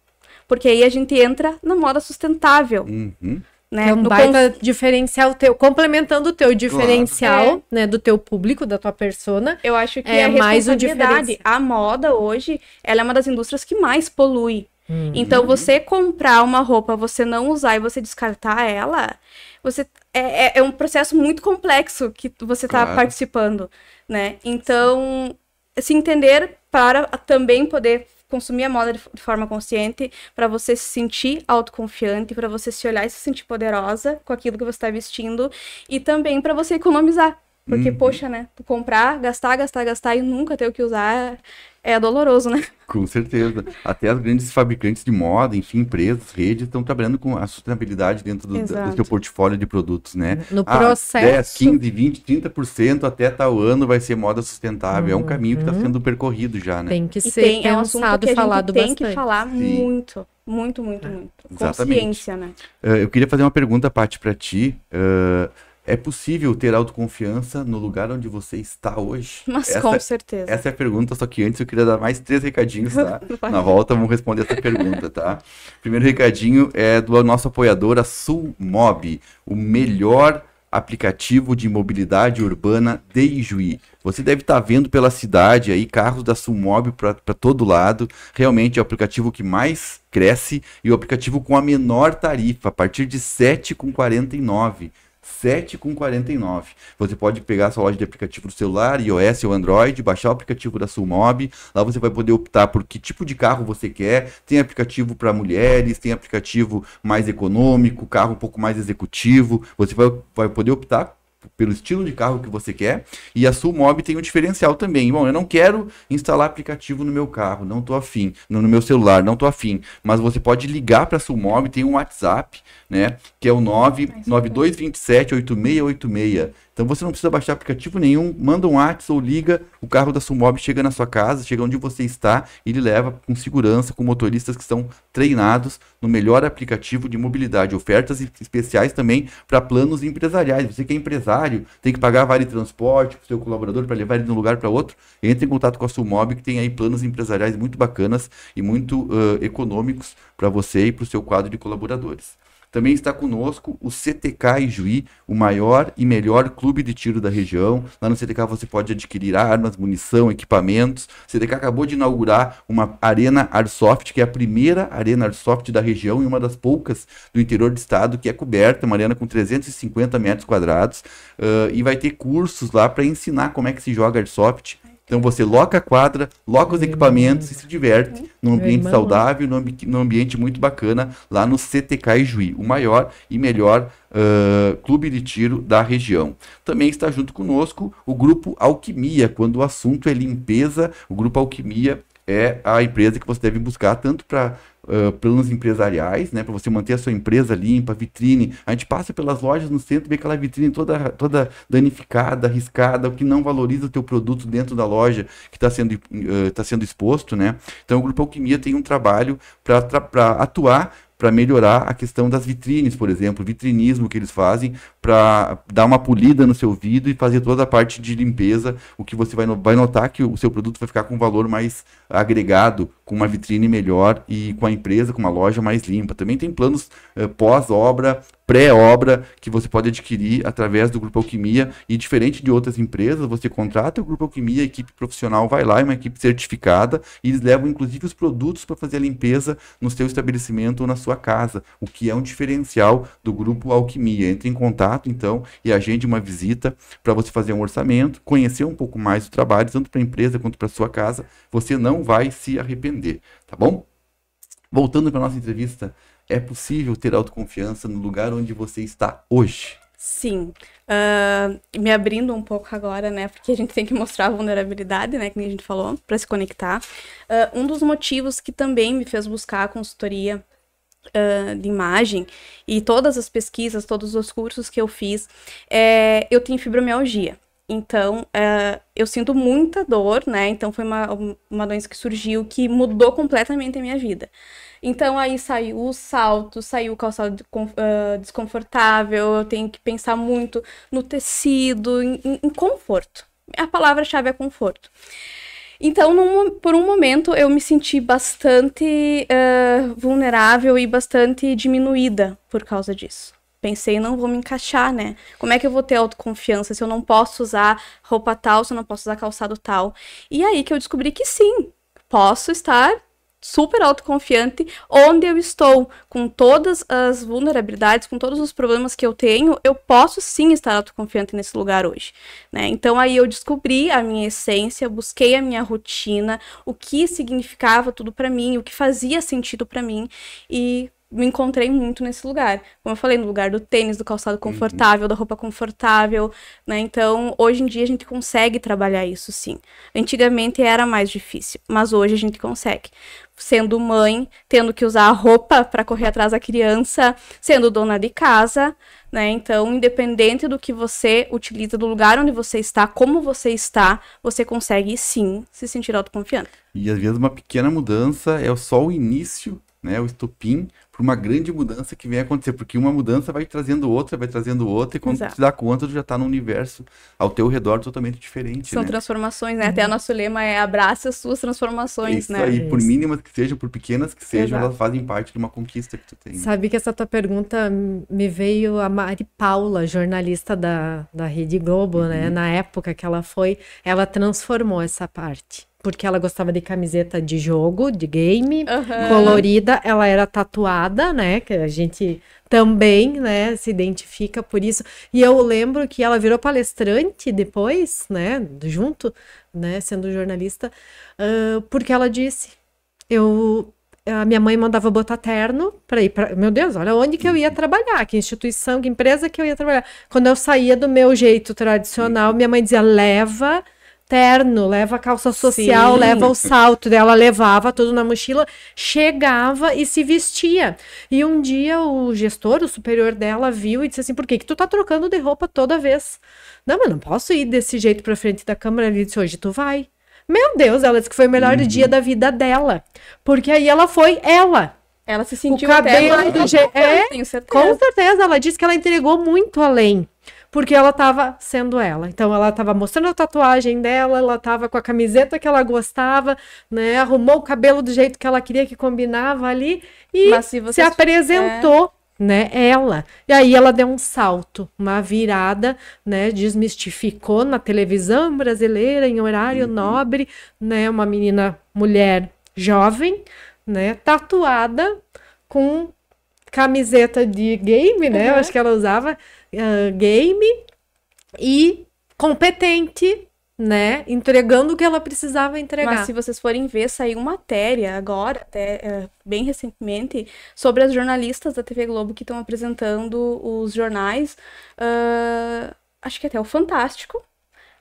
porque aí a gente entra na moda sustentável. Uhum. Né? É um baita cons... diferencial teu, complementando o teu diferencial, claro. É. né, do teu público, da tua persona. Eu acho que é a mais o diferencial. A moda hoje, ela é uma das indústrias que mais polui. Uhum. Então, você comprar uma roupa, você não usar e você descartar ela, você é, é, é um processo muito complexo que você está claro. participando, né? Então, se entender para também poder consumir a moda de, de forma consciente, para você se sentir autoconfiante, para você se olhar e se sentir poderosa com aquilo que você está vestindo e também para você economizar. Porque, uhum. poxa, né? Comprar, gastar, gastar, gastar e nunca ter o que usar é doloroso, né? Com certeza. Até as grandes fabricantes de moda, enfim, empresas, redes, estão trabalhando com a sustentabilidade dentro do, do seu portfólio de produtos, né? No ah, processo. 10, 15, 20, 30% até tal ano vai ser moda sustentável. Uhum. É um caminho que está uhum. sendo percorrido já, né? Tem que ser tem, é um assunto que a gente tem bastante. que falar Sim. muito. Muito, muito, muito. Exatamente. Consciência, né? Uh, eu queria fazer uma pergunta, Paty, para ti. Uh, é possível ter autoconfiança no lugar onde você está hoje? Mas essa, com certeza. Essa é a pergunta, só que antes eu queria dar mais três recadinhos, tá? Na volta vamos responder essa pergunta, tá? Primeiro recadinho é do nosso apoiador, a Sulmob, o melhor aplicativo de mobilidade urbana de Ijuí. Você deve estar tá vendo pela cidade aí carros da Sulmob para todo lado. Realmente é o aplicativo que mais cresce e o aplicativo com a menor tarifa, a partir de R$ 7,49. 7,49. Você pode pegar sua loja de aplicativo do celular, iOS ou Android, baixar o aplicativo da Sulmob. Lá você vai poder optar por que tipo de carro você quer. Tem aplicativo para mulheres, tem aplicativo mais econômico, carro um pouco mais executivo. Você vai, vai poder optar pelo estilo de carro que você quer. E a Sulmob tem um diferencial também. Bom, eu não quero instalar aplicativo no meu carro, não estou afim, no meu celular, não estou afim. Mas você pode ligar para a Sulmob, tem um WhatsApp né? Que é o 992278686. Então você não precisa baixar aplicativo nenhum, manda um WhatsApp ou liga, o carro da Sumob chega na sua casa, chega onde você está e ele leva com segurança, com motoristas que são treinados no melhor aplicativo de mobilidade. Ofertas especiais também para planos empresariais. Você que é empresário, tem que pagar vale transporte para o seu colaborador para levar ele de um lugar para outro. Entre em contato com a Sumob que tem aí planos empresariais muito bacanas e muito uh, econômicos para você e para o seu quadro de colaboradores. Também está conosco o CTK Ijuí, o maior e melhor clube de tiro da região. Lá no CTK você pode adquirir armas, munição, equipamentos. O CTK acabou de inaugurar uma Arena Airsoft, que é a primeira Arena Airsoft da região e uma das poucas do interior do estado que é coberta, uma arena com 350 metros quadrados. Uh, e vai ter cursos lá para ensinar como é que se joga Airsoft então você loca a quadra, loca os equipamentos e se diverte num ambiente saudável, num, ambiente muito bacana lá no CTK Juí, o maior e melhor uh, clube de tiro da região. Também está junto conosco o grupo Alquimia, quando o assunto é limpeza, o grupo Alquimia é a empresa que você deve buscar tanto para uh, planos empresariais, né? Para você manter a sua empresa limpa, vitrine. A gente passa pelas lojas no centro e vê aquela vitrine toda, toda danificada, arriscada, o que não valoriza o teu produto dentro da loja que está sendo, uh, tá sendo exposto, né? Então o Grupo Alquimia tem um trabalho para atuar para melhorar a questão das vitrines, por exemplo, vitrinismo que eles fazem para dar uma polida no seu vidro e fazer toda a parte de limpeza, o que você vai, vai notar que o seu produto vai ficar com um valor mais agregado, com uma vitrine melhor e com a empresa, com uma loja mais limpa. Também tem planos eh, pós-obra, pré-obra que você pode adquirir através do Grupo Alquimia e diferente de outras empresas, você contrata o Grupo Alquimia, a equipe profissional vai lá, é uma equipe certificada e eles levam inclusive os produtos para fazer a limpeza no seu estabelecimento ou na sua sua casa, o que é um diferencial do grupo Alquimia. Entre em contato, então, e agende uma visita para você fazer um orçamento, conhecer um pouco mais o trabalho, tanto para a empresa quanto para sua casa. Você não vai se arrepender, tá bom? Voltando para nossa entrevista, é possível ter autoconfiança no lugar onde você está hoje? Sim. Uh, me abrindo um pouco agora, né? Porque a gente tem que mostrar a vulnerabilidade, né? Que a gente falou, para se conectar. Uh, um dos motivos que também me fez buscar a consultoria Uh, de imagem e todas as pesquisas, todos os cursos que eu fiz, é, eu tenho fibromialgia. Então, uh, eu sinto muita dor, né? Então, foi uma, uma doença que surgiu que mudou completamente a minha vida. Então, aí saiu o salto, saiu o calçado uh, desconfortável, eu tenho que pensar muito no tecido, em, em conforto. A palavra-chave é conforto. Então, num, por um momento, eu me senti bastante uh, vulnerável e bastante diminuída por causa disso. Pensei, não vou me encaixar, né? Como é que eu vou ter autoconfiança se eu não posso usar roupa tal, se eu não posso usar calçado tal? E aí que eu descobri que sim, posso estar super autoconfiante onde eu estou, com todas as vulnerabilidades, com todos os problemas que eu tenho, eu posso sim estar autoconfiante nesse lugar hoje, né? Então aí eu descobri a minha essência, busquei a minha rotina, o que significava tudo para mim, o que fazia sentido para mim e me encontrei muito nesse lugar. Como eu falei, no lugar do tênis, do calçado uhum. confortável, uhum. da roupa confortável, né? Então, hoje em dia a gente consegue trabalhar isso sim. Antigamente era mais difícil, mas hoje a gente consegue. Sendo mãe, tendo que usar a roupa para correr atrás da criança, sendo dona de casa, né? Então, independente do que você utiliza, do lugar onde você está, como você está, você consegue sim se sentir autoconfiante. E às vezes uma pequena mudança é só o início né, o estupim para uma grande mudança que vem acontecer, porque uma mudança vai trazendo outra, vai trazendo outra, e quando você te dá conta, tu já está num universo ao teu redor totalmente diferente. São né? transformações, né? Uhum. Até o nosso lema é abraça as suas transformações, isso né? Aí, por mínimas que sejam, por pequenas que sejam, Exato. elas fazem parte de uma conquista que tu tem. Né? Sabe que essa tua pergunta me veio a Mari Paula, jornalista da, da Rede Globo, né? uhum. né? Na época que ela foi, ela transformou essa parte porque ela gostava de camiseta de jogo, de game, uhum. colorida, ela era tatuada, né? Que a gente também, né, se identifica por isso. E eu lembro que ela virou palestrante depois, né, junto, né, sendo jornalista, uh, porque ela disse: eu a minha mãe mandava botar terno para ir para. Meu Deus, olha onde que eu ia trabalhar, que instituição, que empresa que eu ia trabalhar. Quando eu saía do meu jeito tradicional, minha mãe dizia: leva terno, leva a calça social, Sim. leva o salto. dela, levava tudo na mochila, chegava e se vestia. E um dia o gestor, o superior dela, viu e disse assim: por que, que tu tá trocando de roupa toda vez? Não, mas não posso ir desse jeito pra frente da câmera. Ele disse: hoje tu vai. Meu Deus, ela disse que foi o melhor uhum. dia da vida dela. Porque aí ela foi ela. Ela se sentiu o cabelo até mais do jeito. É, com certeza. Ela disse que ela entregou muito além porque ela estava sendo ela. Então ela estava mostrando a tatuagem dela, ela estava com a camiseta que ela gostava, né? Arrumou o cabelo do jeito que ela queria que combinava ali e se, se apresentou é. né, ela. E aí ela deu um salto, uma virada, né, desmistificou na televisão brasileira em horário uhum. nobre, né, uma menina mulher jovem, né, tatuada com camiseta de game, né, uhum. acho que ela usava, uh, game e competente né, entregando o que ela precisava entregar. Mas se vocês forem ver, saiu matéria agora, até bem recentemente, sobre as jornalistas da TV Globo que estão apresentando os jornais, uh, acho que até o Fantástico,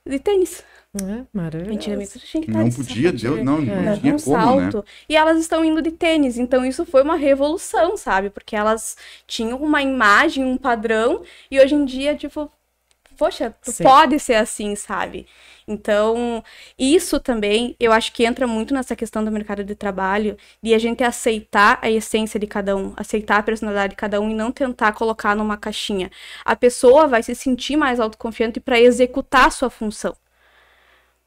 de tênis. É, maravilhoso. tinha que Não podia, Deus, não, não é. tinha um como, né? salto. Né? E elas estão indo de tênis, então isso foi uma revolução, sabe? Porque elas tinham uma imagem, um padrão, e hoje em dia, tipo, poxa, pode ser assim, sabe? Então, isso também eu acho que entra muito nessa questão do mercado de trabalho, de a gente aceitar a essência de cada um, aceitar a personalidade de cada um e não tentar colocar numa caixinha. A pessoa vai se sentir mais autoconfiante para executar a sua função.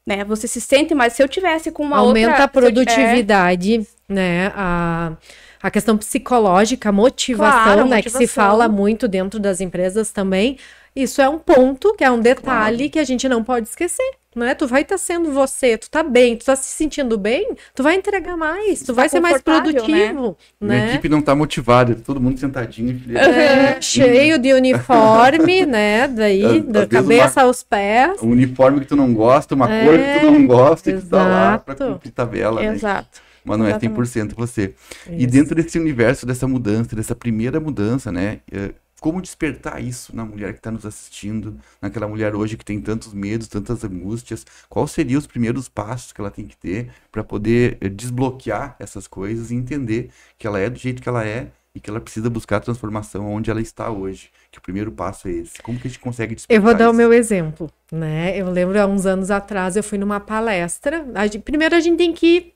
Né? Você se sente mais. Se eu tivesse com uma Aumenta outra. Aumenta a produtividade, tiver... né? A a questão psicológica, a motivação, claro, né, motivação. que se fala muito dentro das empresas também, isso é um ponto, que é um detalhe que a gente não pode esquecer. é? Tu vai estar tá sendo você, tu tá bem, tu tá se sentindo bem, tu vai entregar mais, tu, tá vai ser mais né? produtivo. Né? Minha equipe não tá motivada, todo mundo sentadinho. É, cheio de uniforme, né? Daí, às, da às cabeça uma, aos pés. Um uniforme que tu não gosta, uma é, cor que tu não é, gosta, exato. e tu tá lá pra cumprir tabela. Né? Exato. Né? Mas não é Exatamente. é 100% você. Isso. E dentro desse universo, dessa mudança, dessa primeira mudança, né? Eh, como despertar isso na mulher que está nos assistindo, naquela mulher hoje que tem tantos medos, tantas angústias? Quais seriam os primeiros passos que ela tem que ter para poder eh, desbloquear essas coisas e entender que ela é do jeito que ela é e que ela precisa buscar a transformação onde ela está hoje? Que o primeiro passo é esse. Como que a gente consegue despertar? Eu vou dar isso? o meu exemplo, né? Eu lembro há uns anos atrás eu fui numa palestra. A gente, primeiro a gente tem que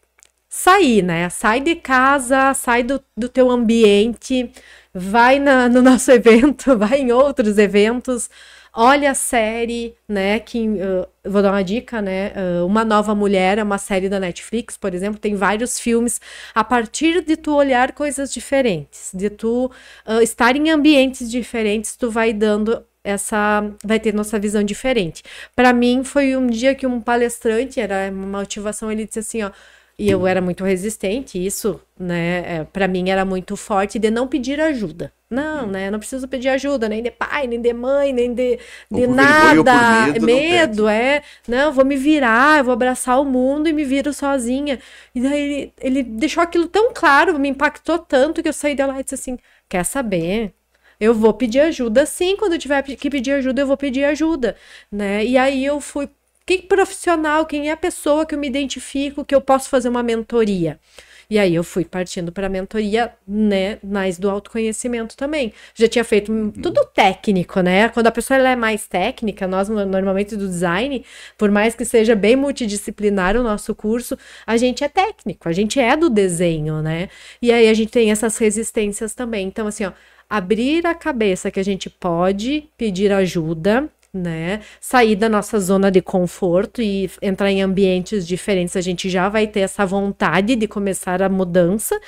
sair, né? Sai de casa, sai do, do teu ambiente vai na, no nosso evento, vai em outros eventos, olha a série, né? Que uh, vou dar uma dica, né? Uh, uma Nova Mulher é uma série da Netflix, por exemplo, tem vários filmes. A partir de tu olhar coisas diferentes, de tu uh, estar em ambientes diferentes, tu vai dando essa vai ter nossa visão diferente. Para mim foi um dia que um palestrante era uma motivação, ele disse assim, ó, e eu era muito resistente, isso, né, é, para mim era muito forte de não pedir ajuda. Não, uhum. né, não preciso pedir ajuda, nem de pai, nem de mãe, nem de, de nada. Medo, medo é. Não, vou me virar, eu vou abraçar o mundo e me viro sozinha. E daí ele, ele deixou aquilo tão claro, me impactou tanto que eu saí dela e disse assim: quer saber? Eu vou pedir ajuda, sim, quando eu tiver que pedir ajuda, eu vou pedir ajuda, né? E aí eu fui que profissional, quem é a pessoa que eu me identifico, que eu posso fazer uma mentoria? E aí eu fui partindo para a mentoria, né, mais do autoconhecimento também. Já tinha feito tudo técnico, né? Quando a pessoa ela é mais técnica, nós normalmente do design, por mais que seja bem multidisciplinar o nosso curso, a gente é técnico, a gente é do desenho, né? E aí a gente tem essas resistências também. Então assim, ó, abrir a cabeça que a gente pode pedir ajuda, né? Sair da nossa zona de conforto e entrar em ambientes diferentes, a gente já vai ter essa vontade de começar a mudança.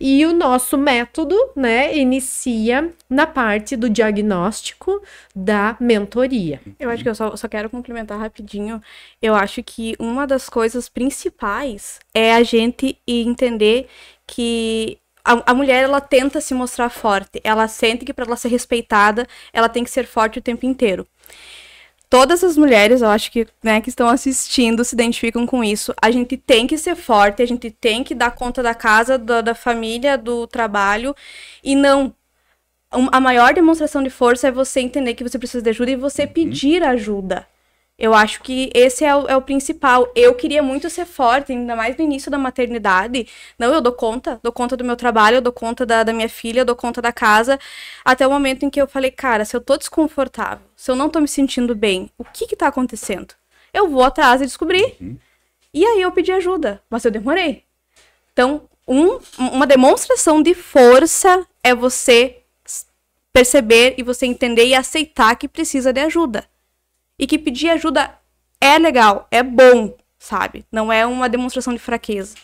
E o nosso método, né, inicia na parte do diagnóstico da mentoria. Eu acho que eu só, só quero complementar rapidinho. Eu acho que uma das coisas principais é a gente entender que a, a, mulher ela tenta se mostrar forte, ela sente que para ela ser respeitada, ela tem que ser forte o tempo inteiro. Todas as mulheres, eu acho que, né, que estão assistindo se identificam com isso. A gente tem que ser forte, a gente tem que dar conta da casa, da, da família, do trabalho. E não. A maior demonstração de força é você entender que você precisa de ajuda e você uhum. pedir ajuda. Eu acho que esse é o, é o, principal. Eu queria muito ser forte, ainda mais no início da maternidade. Não, eu dou conta, dou conta do meu trabalho, eu dou conta da, da minha filha, eu dou conta da casa. Até o momento em que eu falei, cara, se eu tô desconfortável, se eu não tô me sentindo bem, o que que tá acontecendo? Eu vou atrás e descobrir. Uhum. E aí eu pedi ajuda, mas eu demorei. Então, um, uma demonstração de força é você perceber e você entender e aceitar que precisa de ajuda e que pedir ajuda é legal, é bom, sabe? Não é uma demonstração de fraqueza.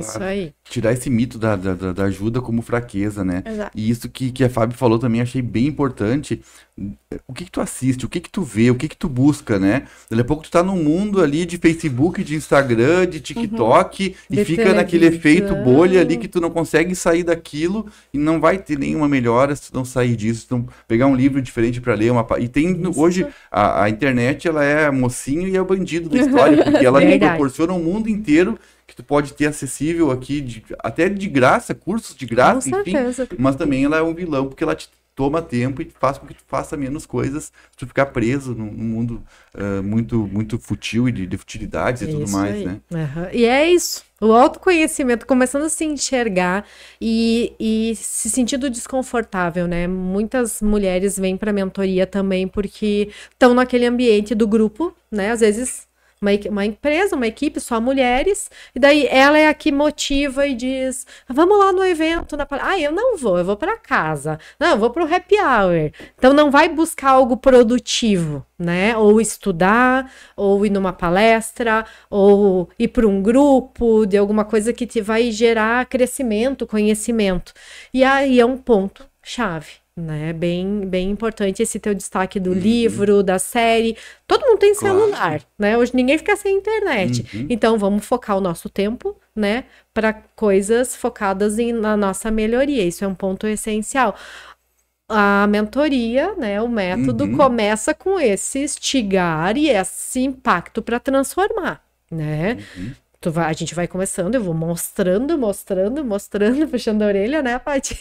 Claro. Isso aí. Tirar esse mito da, da, da, ajuda como fraqueza, né? Exato. E isso que, que a Fábio falou também, achei bem importante. O que, que tu assiste, o que, que tu vê, o que, que tu busca, né? Daqui a pouco tu tá num mundo ali de Facebook, de Instagram, de TikTok, uhum. e de fica televisão. naquele efeito bolha ali que tu não consegue sair daquilo e não vai ter nenhuma melhora se tu não sair disso. Então, pegar um livro diferente para ler, uma. E tem. Isso. Hoje, a, a internet ela é mocinho e é bandido da história, porque ela me proporciona um mundo inteiro que tu pode ter acessível aqui, de, até de graça, cursos de graça, Com enfim. Certeza. Mas também ela é um vilão, porque ela te toma tempo e faz com que tu faça menos coisas, tu ficar preso num, mundo uh, muito muito futil e de, de futilidades e tudo mais, aí. né? Uhum. E é isso. O autoconhecimento, começando a se enxergar e, e se sentindo desconfortável, né? Muitas mulheres vêm para mentoria também porque estão naquele ambiente do grupo, né? Às vezes uma, uma empresa, uma equipe, só mulheres, e daí ela é a que motiva e diz: vamos lá no evento, na Ah, eu não vou, eu vou para casa. Não, eu vou para o happy hour. Então não vai buscar algo produtivo, né? Ou estudar, ou ir numa palestra, ou ir para um grupo de alguma coisa que te vai gerar crescimento, conhecimento. E aí é um ponto chave né? Bem, bem importante esse teu destaque do uhum. livro, da série. Todo mundo tem claro. celular, né? Hoje ninguém fica sem internet. Uhum. Então vamos focar o nosso tempo, né, para coisas focadas em, na nossa melhoria. Isso é um ponto essencial. A mentoria, né, o método uhum. começa com esse estigar e esse impacto para transformar, né? Uhum tu vai, a gente vai começando, eu vou mostrando, mostrando, mostrando, puxando a orelha, né, Paty?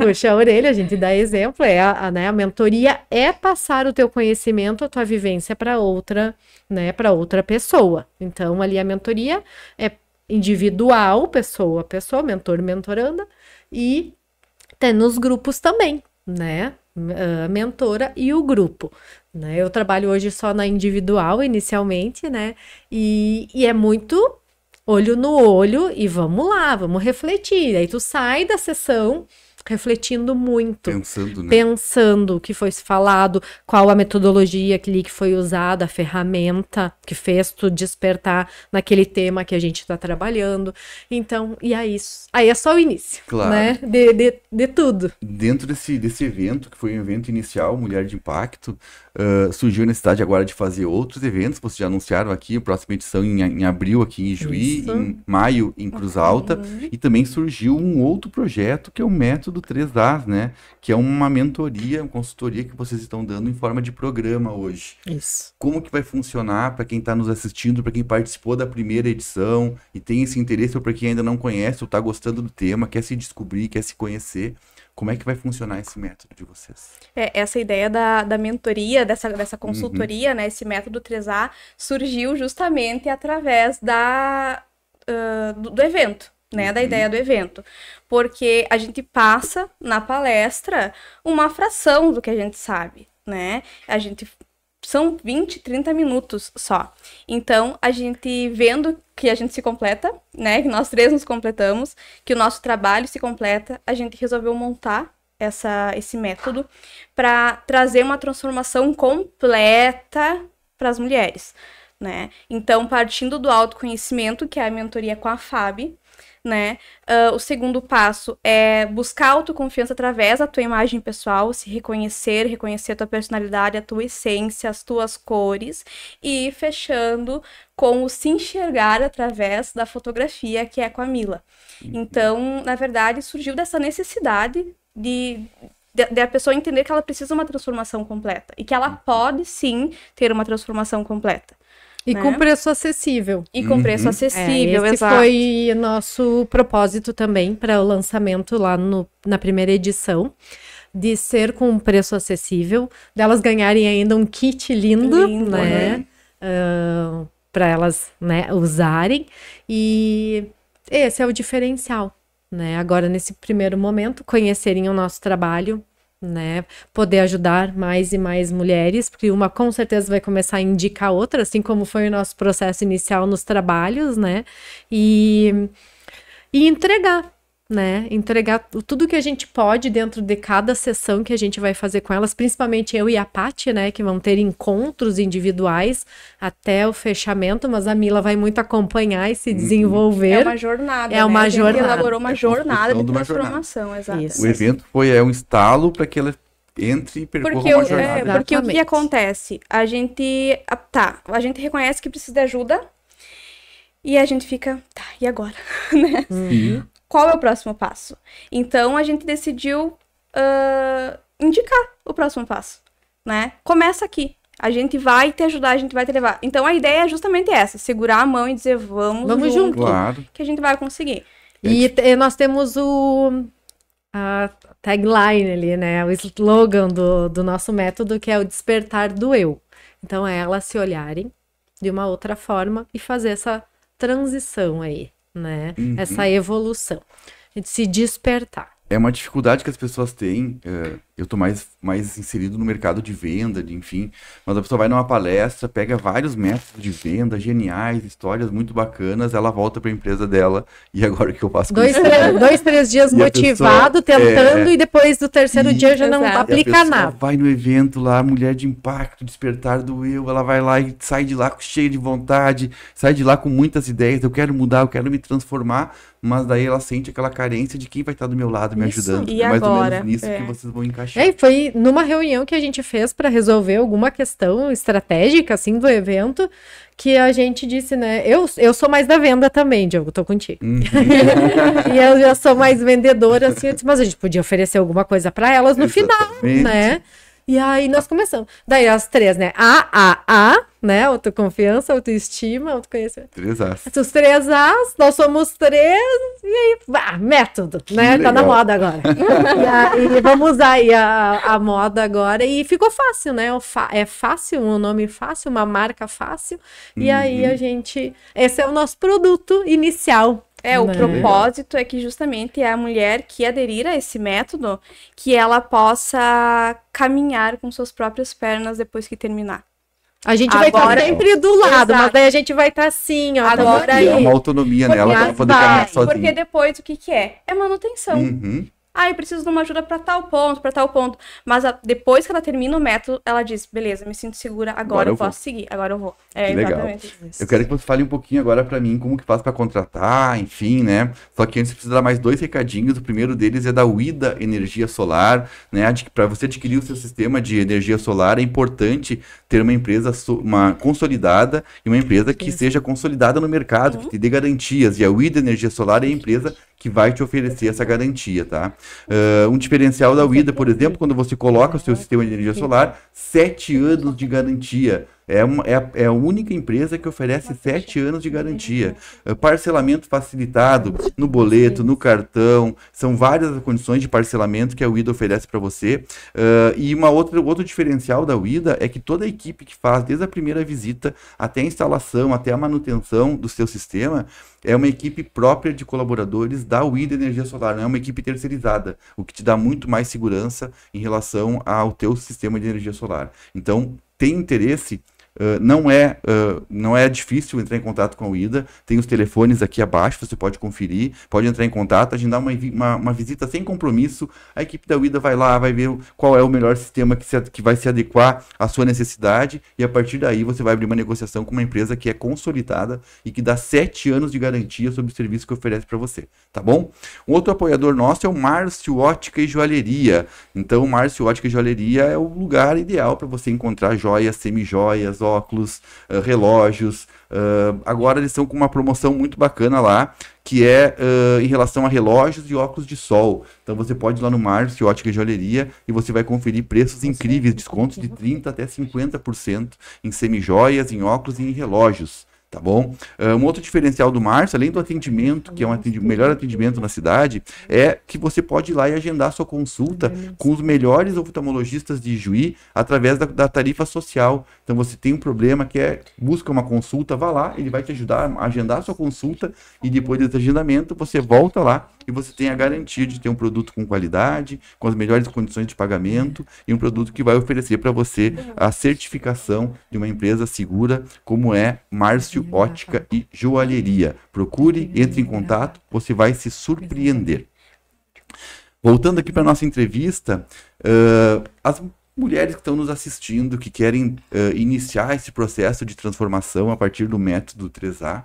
Puxa a orelha, a gente dá exemplo, é a, a, né, a mentoria é passar o teu conhecimento, a tua vivência para outra, né, para outra pessoa. Então ali a mentoria é individual, pessoa a pessoa, mentor mentoranda e tem nos grupos também, né? A ah, mentora e o grupo. Né? Eu trabalho hoje só na individual, inicialmente, né? E, e é muito olho no olho e vamos lá, vamos refletir. Aí tu sai da sessão refletindo muito, pensando, né? pensando o que foi falado, qual a metodologia que, que foi usada, a ferramenta que fez tu despertar naquele tema que a gente está trabalhando. Então, e é isso. Aí é só o início, claro. né? De, de, de tudo. Dentro desse, desse evento, que foi um evento inicial, Mulher de Impacto, ah, surgiu a necessidade agora de fazer outros eventos, vocês já anunciaram aqui, a próxima edição em, em abril aqui em Juí, Isso. em maio em Cruz Alta, uhum. e também surgiu um outro projeto que é o Método 3 a né? Que é uma mentoria, uma consultoria que vocês estão dando em forma de programa hoje. Isso. Como que vai funcionar para quem está nos assistindo, para quem participou da primeira edição e tem esse interesse, ou para quem ainda não conhece ou está gostando do tema, quer se descobrir, quer se conhecer? Como é que vai funcionar esse método de vocês? É, essa ideia da, da mentoria, dessa, dessa uhum. consultoria, uhum. né? Esse método 3A surgiu justamente através da, uh, do, do evento. Né, da uhum. ideia do evento. Porque a gente passa na palestra uma fração do que a gente sabe, né? A gente são 20, 30 minutos só. Então, a gente vendo que a gente se completa, né? Que nós três nos completamos, que o nosso trabalho se completa, a gente resolveu montar essa, esse método para trazer uma transformação completa para as mulheres, né? Então, partindo do autoconhecimento, que é a mentoria com a FAB, né? Uh, o segundo passo é buscar autoconfiança através da tua imagem pessoal, se reconhecer, reconhecer a tua personalidade, a tua essência, as tuas cores. E fechando com o se enxergar através da fotografia, que é com a Mila. Uhum. Então, na verdade, surgiu dessa necessidade de da pessoa entender que ela precisa de uma transformação completa e que ela uhum. pode sim ter uma transformação completa. E né? com preço acessível. E com uhum. preço acessível, é, esse exato. foi nosso propósito também para o lançamento lá no, na primeira edição de ser com um preço acessível, delas ganharem ainda um kit lindo, lindo né? né? Uh, para elas né, usarem. E esse é o diferencial, né? Agora, nesse primeiro momento, conhecerem o nosso trabalho, né? Poder ajudar mais e mais mulheres, porque uma com certeza vai começar a indicar outra, assim como foi o nosso processo inicial nos trabalhos, né? E, e entregar, né? Entregar tudo que a gente pode dentro de cada sessão que a gente vai fazer com elas, principalmente eu e a Paty, né? Que vão ter encontros individuais até o fechamento, mas a Mila vai muito acompanhar e se uhum. desenvolver. É uma jornada. É né? jornada. elaborou uma é jornada de transformação, exato. O evento foi é um estalo para que ela entre e percorra porque uma é, jornada. É, porque o que acontece? A gente. Tá, a gente reconhece que precisa de ajuda. E a gente fica, tá, e agora? né? Uhum qual é o próximo passo. Então a gente decidiu uh, indicar o próximo passo, né? Começa aqui. A gente vai te ajudar, a gente vai te levar. Então a ideia é justamente essa: segurar a mão e dizer vamos, vamos junto, claro. que a gente vai conseguir. E nós temos o a tagline ali, né? O slogan do, do nosso método que é o despertar do eu. Então é elas se olharem de uma outra forma e fazer essa transição aí né? Uhum. Essa evolução, de se despertar. É uma dificuldade que as pessoas têm. É, eu tô mais mais inserido no mercado de venda, de enfim. Mas a pessoa vai numa palestra, pega vários métodos de venda geniais, histórias muito bacanas, ela volta para a empresa dela e agora o que eu faço com dois, isso? Três, dois, três dias e motivado, pessoa, é, tentando é, e depois do terceiro e, dia já não exato. aplica nada. Vai no evento lá, mulher de impacto, despertar do eu, ela vai lá e sai de lá cheia de vontade, sai de lá com muitas ideias, eu quero mudar, eu quero me transformar, mas daí ela sente aquela carência de quem vai estar do meu lado me isso. ajudando. E é mais agora? ou menos nisso é. que vocês vão encaixar. É, foi numa reunião que a gente fez para resolver alguma questão estratégica, assim, do evento, que a gente disse, né? Eu, eu sou mais da venda também, Diogo, tô contigo. Uhum. e eu já sou mais vendedora, assim, disse, mas a gente podia oferecer alguma coisa para elas no Exatamente. final, né? E aí nós começamos. Daí as três, né? A, A, A, né? Autoconfiança, autoestima, autoconhecimento. Três As. Os três As, nós somos três, e aí, bah, método, que né? Legal. Tá na moda agora. e, aí, vamos usar aí a, a moda agora. E ficou fácil, né? É fácil, um nome fácil, uma marca fácil. E uhum. aí a gente. Esse é o nosso produto inicial. É, o né? propósito é que justamente é a mulher que aderir a esse método, que ela possa caminhar com suas próprias pernas depois que terminar. A gente Agora, vai tá estar sempre do lado, Exato. mas daí a gente vai estar tá assim, ó. Tá Agora tá é uma autonomia nela para poder caminhar sozinha. Porque depois o que que é? É manutenção. Uhum. Ah, eu preciso de uma ajuda para tal ponto, para tal ponto. Mas a, depois que ela termina o método, ela diz: beleza, me sinto segura, agora, agora eu, posso seguir, agora eu vou. É, que legal. Isso. Eu quero que você fale um pouquinho agora para mim como que faz para contratar, enfim, né? Só que antes precisa dar mais dois recadinhos. O primeiro deles é da Uida Energia Solar, né? Para você adquirir o seu sistema de energia solar, é importante ter uma empresa uma consolidada e uma empresa que Sim. seja consolidada no mercado, uhum. que te dê garantias. E a Uida Energia Solar é a empresa que vai te oferecer essa garantia, tá? Uh, um diferencial da WIDA, é por exemplo, quando você coloca o seu é sistema de energia solar, sete anos de garantia é, uma, é, a, é, a, única empresa que oferece sete anos de garantia. É, parcelamento facilitado no boleto, no cartão. São várias condições de parcelamento que a UIDA oferece para você. Uh, e uma outra, outro diferencial da UIDA é que toda a equipe que faz, desde a primeira visita até a instalação, até a manutenção do seu sistema, é uma equipe própria de colaboradores da UIDA Energia Solar, não é uma equipe terceirizada, o que te dá muito mais segurança em relação ao teu sistema de energia solar. Então, tem interesse ah, não, é, uh, não é difícil entrar em contato com a UIDA, tem os telefones aqui abaixo, você pode conferir, pode entrar em contato, agendar uma, uma, uma visita sem compromisso. A equipe da UIDA vai lá, vai ver qual é o melhor sistema que, se, que vai se adequar à sua necessidade, e a partir daí você vai abrir uma negociação com uma empresa que é consolidada e que dá sete anos de garantia sobre o serviço que oferece para você, tá bom? Um outro apoiador nosso é o Márcio Ótica e Joalheria. Então, o Márcio Ótica e Joalheria é o lugar ideal para você encontrar joias, semijoias, óculos, uh, relógios. Uh, agora eles estão com uma promoção muito bacana lá, que é uh, em relação a relógios e óculos de sol. Então você pode ir lá no Márcio Ótica e Joalheria e você vai conferir preços incríveis, descontos de 30% até 50% em semijoias, em óculos e em relógios tá bom? Ah, um outro diferencial do Márcio, além do atendimento, que é um atendimento, melhor atendimento na cidade, é que você pode ir lá e agendar sua consulta com os melhores oftalmologistas de Juí através da, da tarifa social. Então você tem um problema que é busca uma consulta, vá lá, ele vai te ajudar a agendar sua consulta e depois desse agendamento você volta lá e você tem a garantia de ter um produto com qualidade, com as melhores condições de pagamento e um produto que vai oferecer para você a certificação de uma empresa segura como é Márcio uhum. Ótica e Joalheria. Procure, uhum. entre em contato, você vai se surpreender. Voltando aqui para nossa entrevista, uh, as mulheres que estão nos assistindo, que querem uh, iniciar esse processo de transformação a partir do método 3A,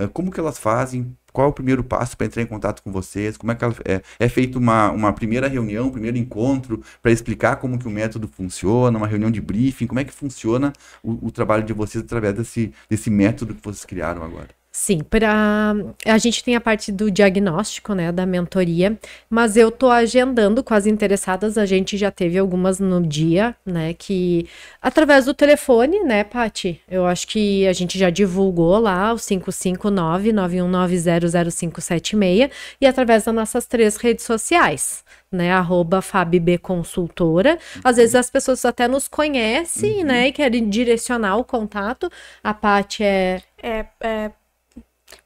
ah, como que elas fazem, qual é o primeiro passo para entrar em contato com vocês, como é que ela, é, é feita uma, uma primeira reunião, um primeiro encontro para explicar como que o método funciona, uma reunião de briefing, como é que funciona o, o trabalho de vocês através desse, desse método que vocês criaram agora. Sim, para a gente tem a parte do diagnóstico, né, da mentoria, mas eu tô agendando com as interessadas, a gente já teve algumas no dia, né, que através do telefone, né, Pati, eu acho que a gente já divulgou lá o 559-91900576 e através das nossas três redes sociais, né, arroba Consultora. Às vezes as pessoas até nos conhecem, uhum. né, e querem direcionar o contato. A Paty é... É, é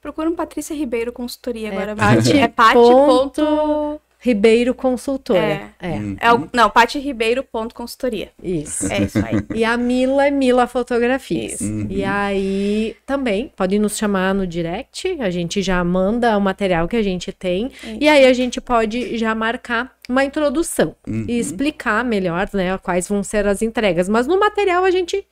Procura um Patrícia Ribeiro Consultoria é, agora. Pati, é Pati. Ponto... Ribeiro Consultoria. É. É. Uhum. é o, não, Pati Ribeiro ponto consultoria. Isso. É isso aí. E a Mila é Mila Fotografias. Uhum. E aí também pode nos chamar no direct, a gente já manda o material que a gente tem. Isso. E aí a gente pode já marcar uma introdução uhum. e explicar melhor, né, quais vão ser as entregas. Mas no material a gente,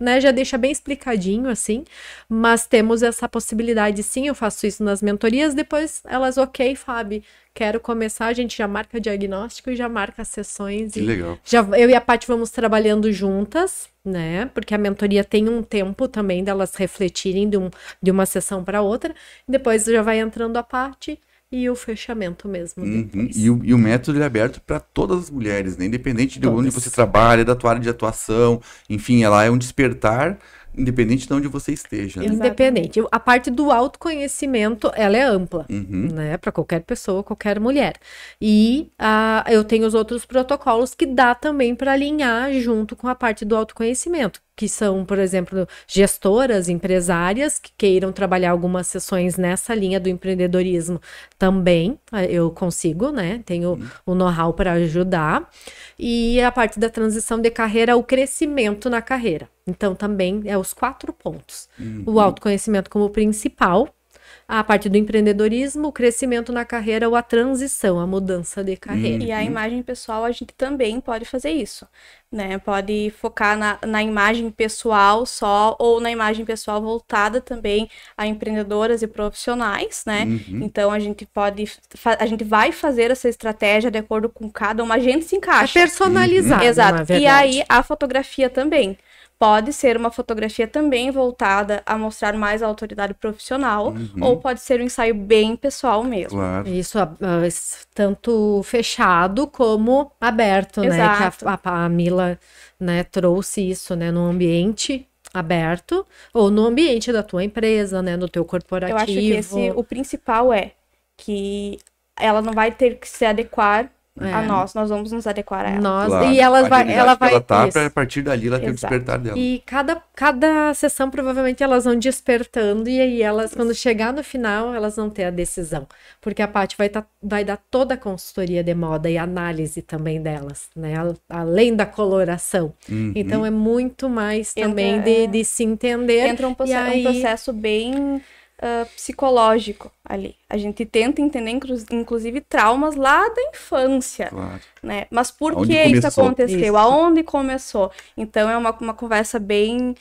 né, já deixa bem explicadinho assim, mas temos essa possibilidade sim, eu faço isso nas mentorias, depois elas, OK, Fábio, quero começar, a gente já marca diagnóstico e já marca sessões que legal. já eu e a Paty vamos trabalhando juntas, né? Porque a mentoria tem um tempo também delas refletirem de, um, de uma sessão para outra, depois já vai entrando a Paty e o fechamento mesmo. Uhum. E, o, e, o, método é aberto para todas as mulheres, né? independente de todas. onde você trabalha, da tua área de atuação, enfim, ela é um despertar independente de onde você esteja. Né? Independente. A parte do autoconhecimento, ela é ampla, uhum. né, para qualquer pessoa, qualquer mulher. E uh, eu tenho os outros protocolos que dá também para alinhar junto com a parte do autoconhecimento, que são, por exemplo, gestoras, empresárias que queiram trabalhar algumas sessões nessa linha do empreendedorismo também. Eh, eu consigo, né? Tenho o know-how para ajudar. E a parte da transição de carreira, o crescimento na carreira. Então, também é os quatro pontos. Uhum. O autoconhecimento como principal, a parte do empreendedorismo, o crescimento na carreira ou a transição, a mudança de carreira. E a uhum. imagem pessoal, a gente também pode fazer isso, né? Pode focar na, na imagem pessoal só ou na imagem pessoal voltada também a empreendedoras e profissionais, né? Uhum. Então a gente pode, a gente vai fazer essa estratégia de acordo com cada uma, a gente se encaixa. É personalizado. Uhum. Exato. É e aí a fotografia também. Pode ser uma fotografia também voltada a mostrar mais a autoridade profissional, uhum. ou pode ser um ensaio bem pessoal mesmo. Claro. Isso, ah, ah, tanto fechado como aberto, Exato. né? Que a, a, a Mila né, trouxe isso, né? No ambiente aberto ou no ambiente da tua empresa, né? No teu corporativo. Eu acho que esse, o principal é que ela não vai ter que se adequar é. A nós, nós vamos nos adequar a ela. Nós, claro. e ela vai. Ela vai ela tá, isso. a partir dali ela tem o despertar dela. E cada, cada sessão, provavelmente, elas vão despertando, e aí elas, quando chegar no final, elas vão ter a decisão. Porque a Paty vai, tá, vai dar toda a consultoria de moda e análise também delas, né? Além da coloração. Uhum. Então é muito mais também Entra, de, é. de se entender. Entra um, um aí... processo bem uh, psicológico ali. A gente tenta entender, inclusive, traumas lá da infância. Claro. Né? Mas por Aonde que começou? isso aconteceu? Isso. Aonde começou? Então é uma, uma conversa bem.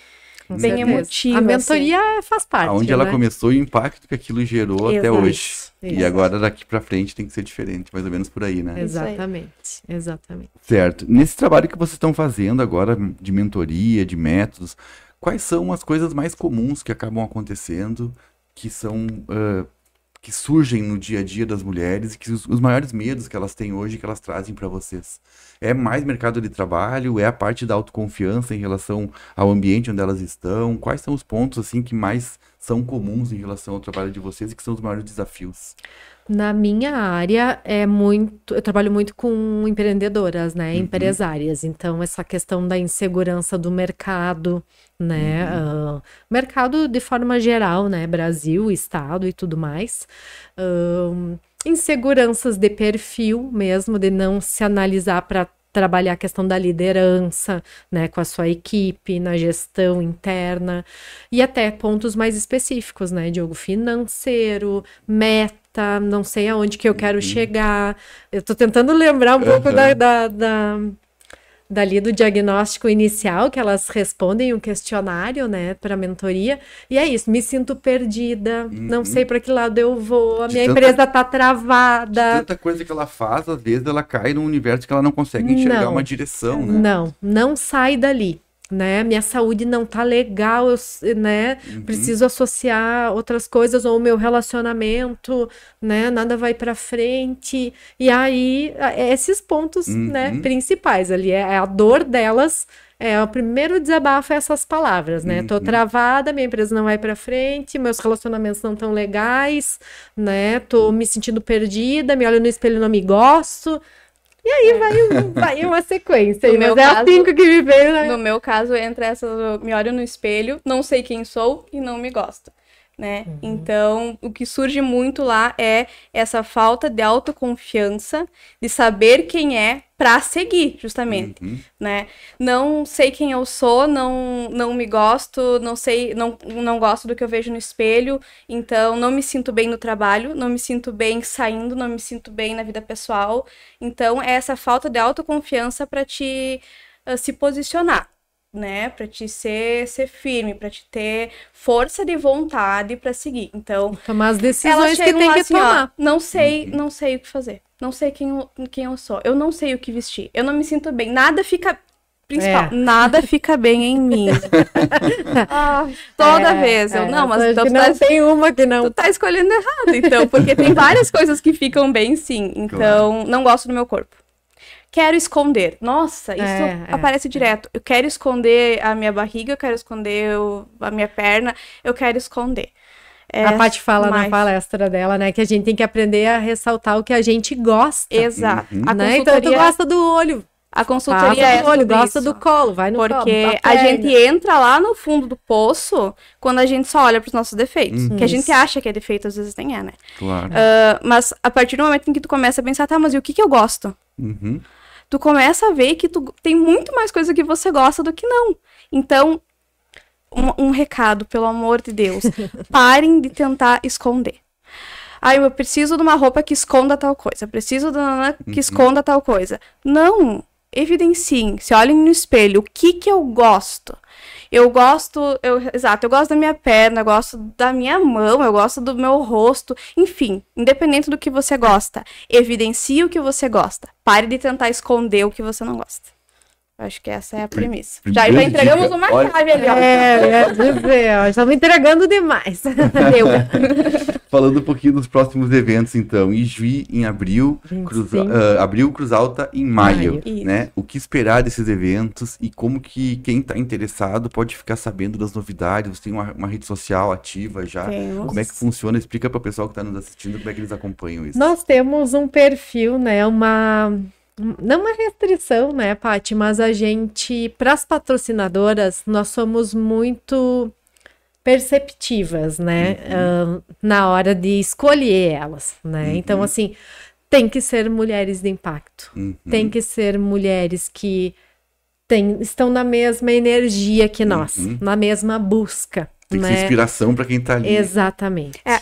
Com bem certeza. emotiva. A assim. mentoria assim. faz parte. Onde né? ela começou e o impacto que aquilo gerou Exato. até hoje. E agora daqui para frente tem que ser diferente, mais ou menos por aí, né? Exatamente, exatamente. Certo. Nesse trabalho que vocês estão fazendo agora de mentoria, de métodos, quais são as coisas mais comuns que acabam acontecendo que são uh, que surgem no dia a dia das mulheres e que os, os maiores medos que elas têm hoje que elas trazem para vocês é mais mercado de trabalho é a parte da autoconfiança em relação ao ambiente onde elas estão quais são os pontos assim que mais são comuns em relação ao trabalho de vocês e que são os maiores desafios? Na minha área é muito, eu trabalho muito com empreendedoras, né, uhum. empresárias. Então essa questão da insegurança do mercado, né, uhum. uh, mercado de forma geral, né, Brasil, estado e tudo mais. Uh, inseguranças de perfil mesmo, de não se analisar para trabalhar a questão da liderança, né, com a sua equipe, na gestão interna e até pontos mais específicos, né, Diogo, financeiro, meta, não sei aonde que eu quero uhum. chegar. Eu estou tentando lembrar um uhum. pouco da, da, da, dali do diagnóstico inicial, que elas respondem um questionário, né, para mentoria. E é isso, me sinto perdida, uhum. não sei para que lado eu vou, a de minha tanta, empresa tá travada. De tanta coisa que ela faz, às vezes ela cai num universo que ela não consegue enxergar não, uma direção, né? Não, não sai dali né? Minha saúde não tá legal, eu, né? Uhum. Preciso associar outras coisas ou o meu relacionamento, né? Nada vai para frente. E aí é, esses pontos, né, uhum. né, principais ali é, é a dor delas é, o primeiro desabafo é essas palavras, né? Uhum. Tô travada, minha empresa não vai para frente, meus relacionamentos não tão legais, né? Tô me sentindo perdida, me olho no espelho e não me gosto, e aí é. vai, vai, uma sequência. No mas é assim caso, a cinco que me veio, né? No meu caso, entra essa me olho no espelho, não sei quem sou e não me gosto né? Uhum. Então, o que surge muito lá é essa falta de autoconfiança, de saber quem é para seguir, justamente, uhum. né? Não sei quem eu sou, não não me gosto, não sei, não não gosto do que eu vejo no espelho, então não me sinto bem no trabalho, não me sinto bem saindo, não me sinto bem na vida pessoal. Então, é essa falta de autoconfiança para te uh, se posicionar né, para te ser, ser firme, para te ter força de vontade para seguir. Então, tomar as decisões que tem que assim, tomar. Ó, não sei, uhum. não sei o que fazer. Não sei quem eu, quem eu sou. Eu não sei o que vestir. Eu não me sinto bem. Nada fica principal, é. nada fica bem em mim. ah, toda é, vez. Eu, é, não, mas então tu não tá, tem uma que não. Tu tá escolhendo errado, então, porque tem várias coisas que ficam bem sim. Então, claro. não gosto do meu corpo quero esconder. Nossa, isso é, é, aparece é, direto. Eu quero esconder a minha barriga, eu quero esconder o, a minha perna, eu quero esconder. É, a Paty fala mais. na palestra dela, né, que a gente tem que aprender a ressaltar o que a gente gosta. Exato. Uhum. Né? Então tu gosta do olho. A consultoria Passa é do olho, gosta isso. do colo, vai no Porque colo, a gente entra lá no fundo do poço quando a gente só olha para os nossos defeitos. Uhum. Que a gente acha que é defeito, às vezes nem é, né? Claro. Uh, mas a partir do momento em que tu começa a pensar, tá, mas e o que, que eu gosto? Uhum tu começa a ver que tu tem muito mais coisa que você gosta do que não. Então, um, um recado, pelo amor de Deus, parem de tentar esconder. Ah, eu preciso de uma roupa que esconda tal coisa, preciso de uma que uhum. esconda tal coisa. Não, evidenciem, se olhem no espelho, o que que eu gosto? Eu gosto, eu, exato, eu gosto da minha perna, eu gosto da minha mão, eu gosto do meu rosto, enfim, independente do que você gosta, evidencie o que você gosta. Pare de tentar esconder o que você não gosta. Acho que essa é a premissa. já, já entregamos dica. uma Olha... chave ali. É, é dizer, ó, estamos entregando demais. Deu. Falando um pouquinho dos próximos eventos, então. Ijuí em abril, Cruz, uh, abril Cruz Alta em maio. maio. Né? O que esperar desses eventos e como que quem está interessado pode ficar sabendo das novidades? Você tem uma, uma rede social ativa já? Temos. Como é que funciona? Explica para o pessoal que está nos assistindo como é que eles acompanham isso. Nós temos um perfil, né? Uma não uma restrição, né, Paty? Mas a gente, para as patrocinadoras, nós somos muito perceptivas, né, uhum. uh, na hora de escolher elas, né? Uhum. Então, assim, tem que ser mulheres de impacto, uhum. tem que ser mulheres que tem, estão na mesma energia que nós, uhum. na mesma busca, tem que né? ser inspiração para quem tá ali. Exatamente. É,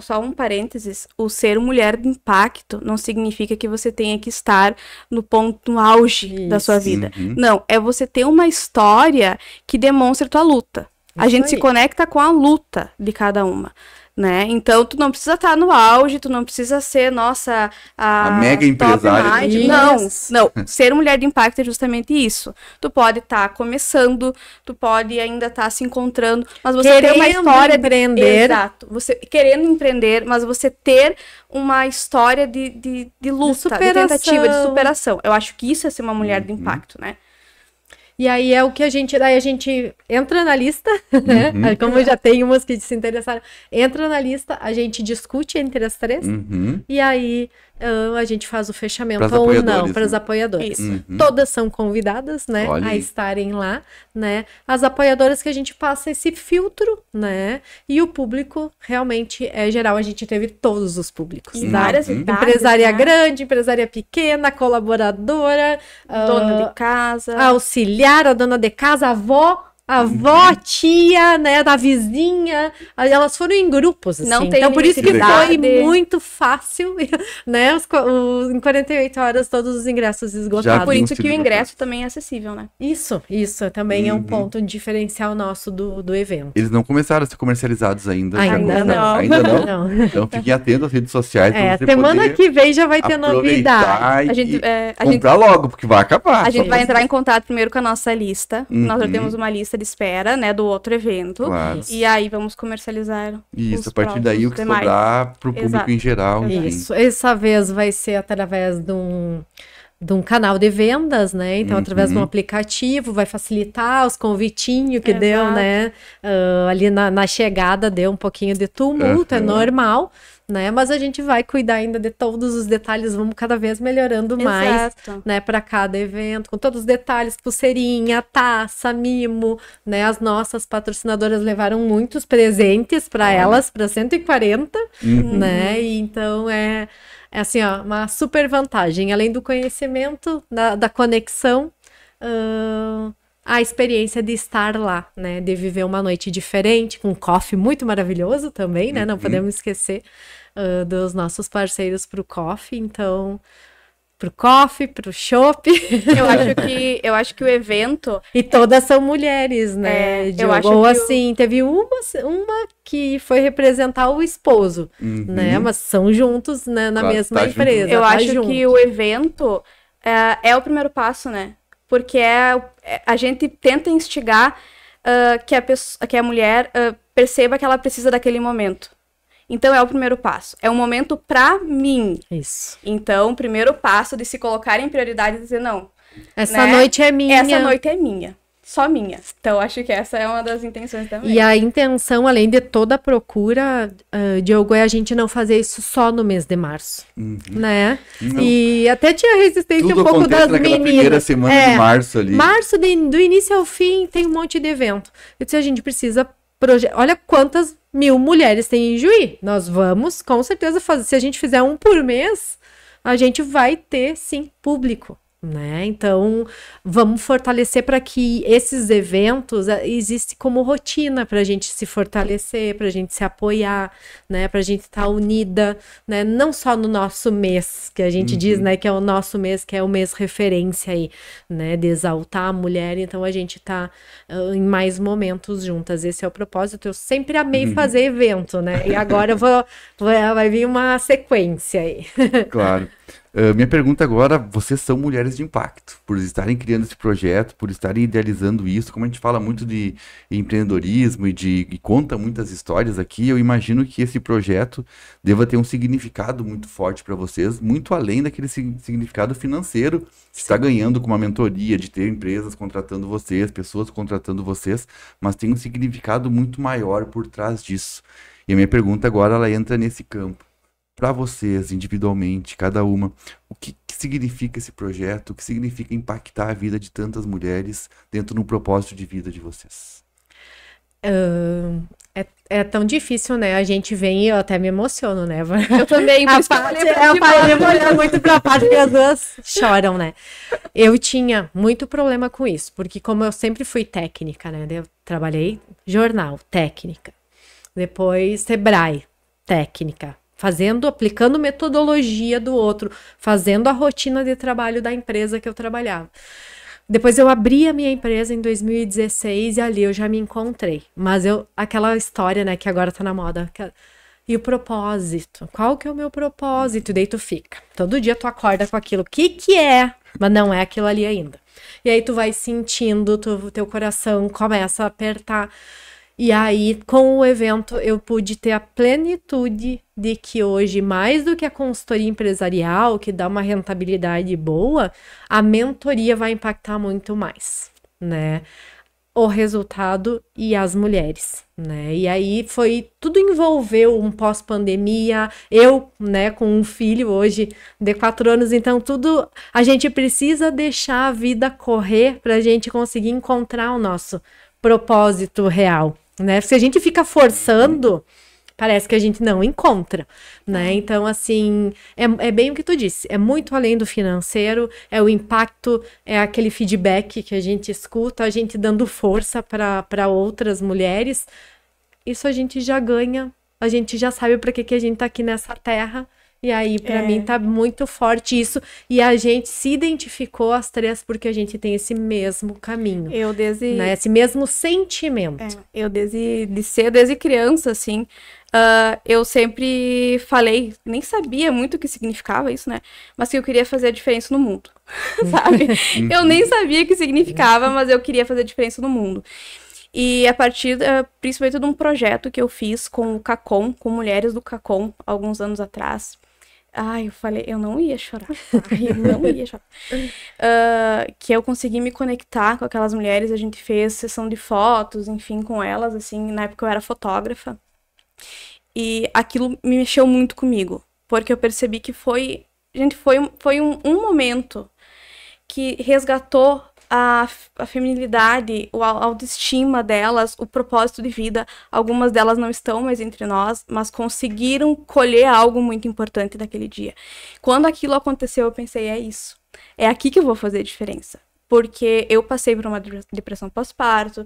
só um parênteses. O ser mulher de impacto não significa que você tenha que estar no ponto no auge Isso. da sua vida. Uhum. Não, é você ter uma história que demonstra a tua luta. Isso a gente aí. se conecta com a luta de cada uma né? Então tu não precisa estar tá no auge, tu não precisa ser, nossa, a, a mega empresária. Yes. Não, não. Ser mulher de impacto é justamente isso. Tu pode estar tá começando, tu pode ainda estar tá se encontrando, mas você querendo ter uma história empreender. Exato. Você querendo empreender, mas você ter uma história de, de, de luta, de, de, tentativa, de superação. Eu acho que isso é ser uma mulher uhum. de impacto, né? E aí é o que a gente. Daí a gente entra na lista, né? Uhum. Como já tem umas que se interessaram, entra na lista, a gente discute entre as três. Uhum. E aí a gente faz o fechamento ou não para as né? apoiadoras. Uhum. Todas são convidadas, né, Olha. a estarem lá, né? As apoiadoras que a gente passa esse filtro, né? E o público realmente é geral, a gente teve todos os públicos, uhum. várias uhum. empresária né? grande, empresária pequena, colaboradora, dona uh, de ah, casa, auxiliar, a dona de casa, avó, a uhum. avó, tia, né, da vizinha, elas foram em grupos, assim. Não tem então, por isso que foi muito fácil, né, os, os, em 48 horas todos os ingressos esgotados. por isso que o ingresso também é acessível, né? Isso, isso também uhum. é um uhum. ponto diferencial nosso do, do evento. Eles não começaram a ser comercializados ainda. Ainda não. Ainda não? não. Então, fiquem atentos às redes sociais. É, semana que vem já vai ter novidade. A gente, é, a comprar gente, logo, porque vai acabar. A gente vai entrar em contato primeiro com a nossa lista. Uhum. Nós já uhum. temos uma lista lista de espera, né, do outro evento. Claro. E aí vamos comercializar. Isso, a partir daí o que demais. sobrar para o público Exato. em geral. Isso, essa vez vai ser através de um de um canal de vendas, né? Então, uhum. através de um uhum. aplicativo, vai facilitar os convitinhos que é deu, né? Uh, ali na, na, chegada deu um pouquinho de tumulto, uhum. é normal né? Mas a gente vai cuidar ainda de todos os detalhes, vamos cada vez melhorando mais, Exato. né, para cada evento, com todos os detalhes, pulseirinha, taça, mimo, né? As nossas patrocinadoras levaram muitos presentes para elas, para 140, uhum. né? E então é, é assim, ó, uma super vantagem, além do conhecimento, da, da conexão, uh a experiência de estar lá, né? De viver uma noite diferente, com um coffee muito maravilhoso também, né? Uhum. Não podemos esquecer uh, dos nossos parceiros para o coffee, então pro coffee, pro chopp. Eu acho que eu acho que o evento e todas são mulheres, né? É, eu acho ou assim, teve uma, uma que foi representar o esposo, uhum. né? Mas são juntos né, na claro, tá, mesma tá empresa. Junto. Eu tá acho junto. que o evento é, é o primeiro passo, né? porque é, é, a gente tenta instigar uh, que, a pessoa, que a mulher uh, perceba que ela precisa daquele momento. Então é o primeiro passo. É um momento para mim. Isso. Então, primeiro passo de se colocar em prioridade e dizer não. Essa né? noite é minha. Essa noite é minha só minha. Então, acho que essa é uma das intenções também. E a intenção, além de toda a procura, uh, Diogo, é a gente não fazer isso só no mês de março, uhum. né? Não. E até tinha resistência Tudo um pouco das meninas. primeira semana é, de março ali. Março, de, do início ao fim, tem um monte de evento. Eu disse, a gente precisa Olha quantas mil mulheres tem em Juí. Nós vamos, com certeza, fazer. Se a gente fizer um por mês, a gente vai ter, sim, público. Né? Então, vamos fortalecer para que esses eventos eh, existam como rotina para a gente se fortalecer, para a gente se apoiar, né? para a gente estar tá unida, né? não só no nosso mês, que a gente uhum. diz né, que é o nosso mês, que é o mês referência aí, né? de exaltar a mulher, então a gente está uh, em mais momentos juntas. Esse é o propósito. Eu sempre amei uhum. fazer evento, né? e agora vou, vai vir uma sequência aí. Claro. Ah, minha pergunta agora: vocês são mulheres de impacto, por estarem criando esse projeto, por estarem idealizando isso. Como a gente fala muito de empreendedorismo e, de, e conta muitas histórias aqui, eu imagino que esse projeto deva ter um significado muito forte para vocês, muito além daquele significado financeiro que está ganhando com uma mentoria, de ter empresas contratando vocês, pessoas contratando vocês, mas tem um significado muito maior por trás disso. E a minha pergunta agora ela entra nesse campo para vocês individualmente, cada uma, o que, que, significa esse projeto, o que significa impactar a vida de tantas mulheres dentro do propósito de vida de vocês. Uh, é, é, tão difícil, né? A gente vem e eu até me emociono, né? Eu também, a parte, eu é, eu demorei muito pra parte que as duas choram, né? Eu tinha muito problema com isso, porque como eu sempre fui técnica, né? Eu trabalhei jornal, técnica. Depois, Sebrae, técnica fazendo, aplicando metodologia do outro, fazendo a rotina de trabalho da empresa que eu trabalhava. Depois eu abri a minha empresa em 2016 e ali eu já me encontrei. Mas eu aquela história, né, que agora tá na moda, que, é, e o propósito? Qual que é o meu propósito? E daí tu fica. Todo dia tu acorda com aquilo. O que que é? Mas não é aquilo ali ainda. E aí tu vai sentindo, tu, teu coração começa a apertar. E aí, com o evento, eu pude ter a plenitude de que hoje, mais do que a consultoria empresarial, que dá uma rentabilidade boa, a mentoria vai impactar muito mais, né? O resultado e as mulheres, né? E aí foi tudo envolveu um pós-pandemia, eu, né, com um filho hoje de quatro anos, então tudo a gente precisa deixar a vida correr para a gente conseguir encontrar o nosso propósito real, né? Se a gente fica forçando, parece que a gente não encontra, né? Uhum. Então, assim, é, é bem o que tu disse, é muito além do financeiro, é o impacto, é aquele feedback que a gente escuta, a gente dando força para outras mulheres. Isso a gente já ganha, a gente já sabe para que, que a gente está aqui nessa terra e aí, para é. mim, tá muito forte isso. E a gente se identificou as três porque a gente tem esse mesmo caminho. Eu desde. Né? Esse mesmo sentimento. É. eu desde de ser, desde criança, assim. Uh, eu sempre falei, nem sabia muito o que significava isso, né? Mas que eu queria fazer a diferença no mundo, sabe? eu nem sabia o que significava, mas eu queria fazer a diferença no mundo. E a partir, eh, principalmente, de um projeto que eu fiz com o CACOM, com mulheres do CACOM, alguns anos atrás. Ai, eu falei, eu não ia chorar. Ai, eu não ia chorar. Uh, que eu consegui me conectar com aquelas mulheres, a gente fez sessão de fotos, enfim, com elas, assim, na época eu era fotógrafa. E aquilo me mexeu muito comigo, porque eu percebi que foi, gente, foi, foi um, um momento que resgatou a, a feminilidade, a autoestima delas, o propósito de vida. Algumas delas não estão mais entre nós, mas conseguiram colher algo muito importante daquele dia. Quando aquilo aconteceu, eu pensei: é isso. É aqui que eu vou fazer a diferença porque eu passei por uma depressão pós-parto,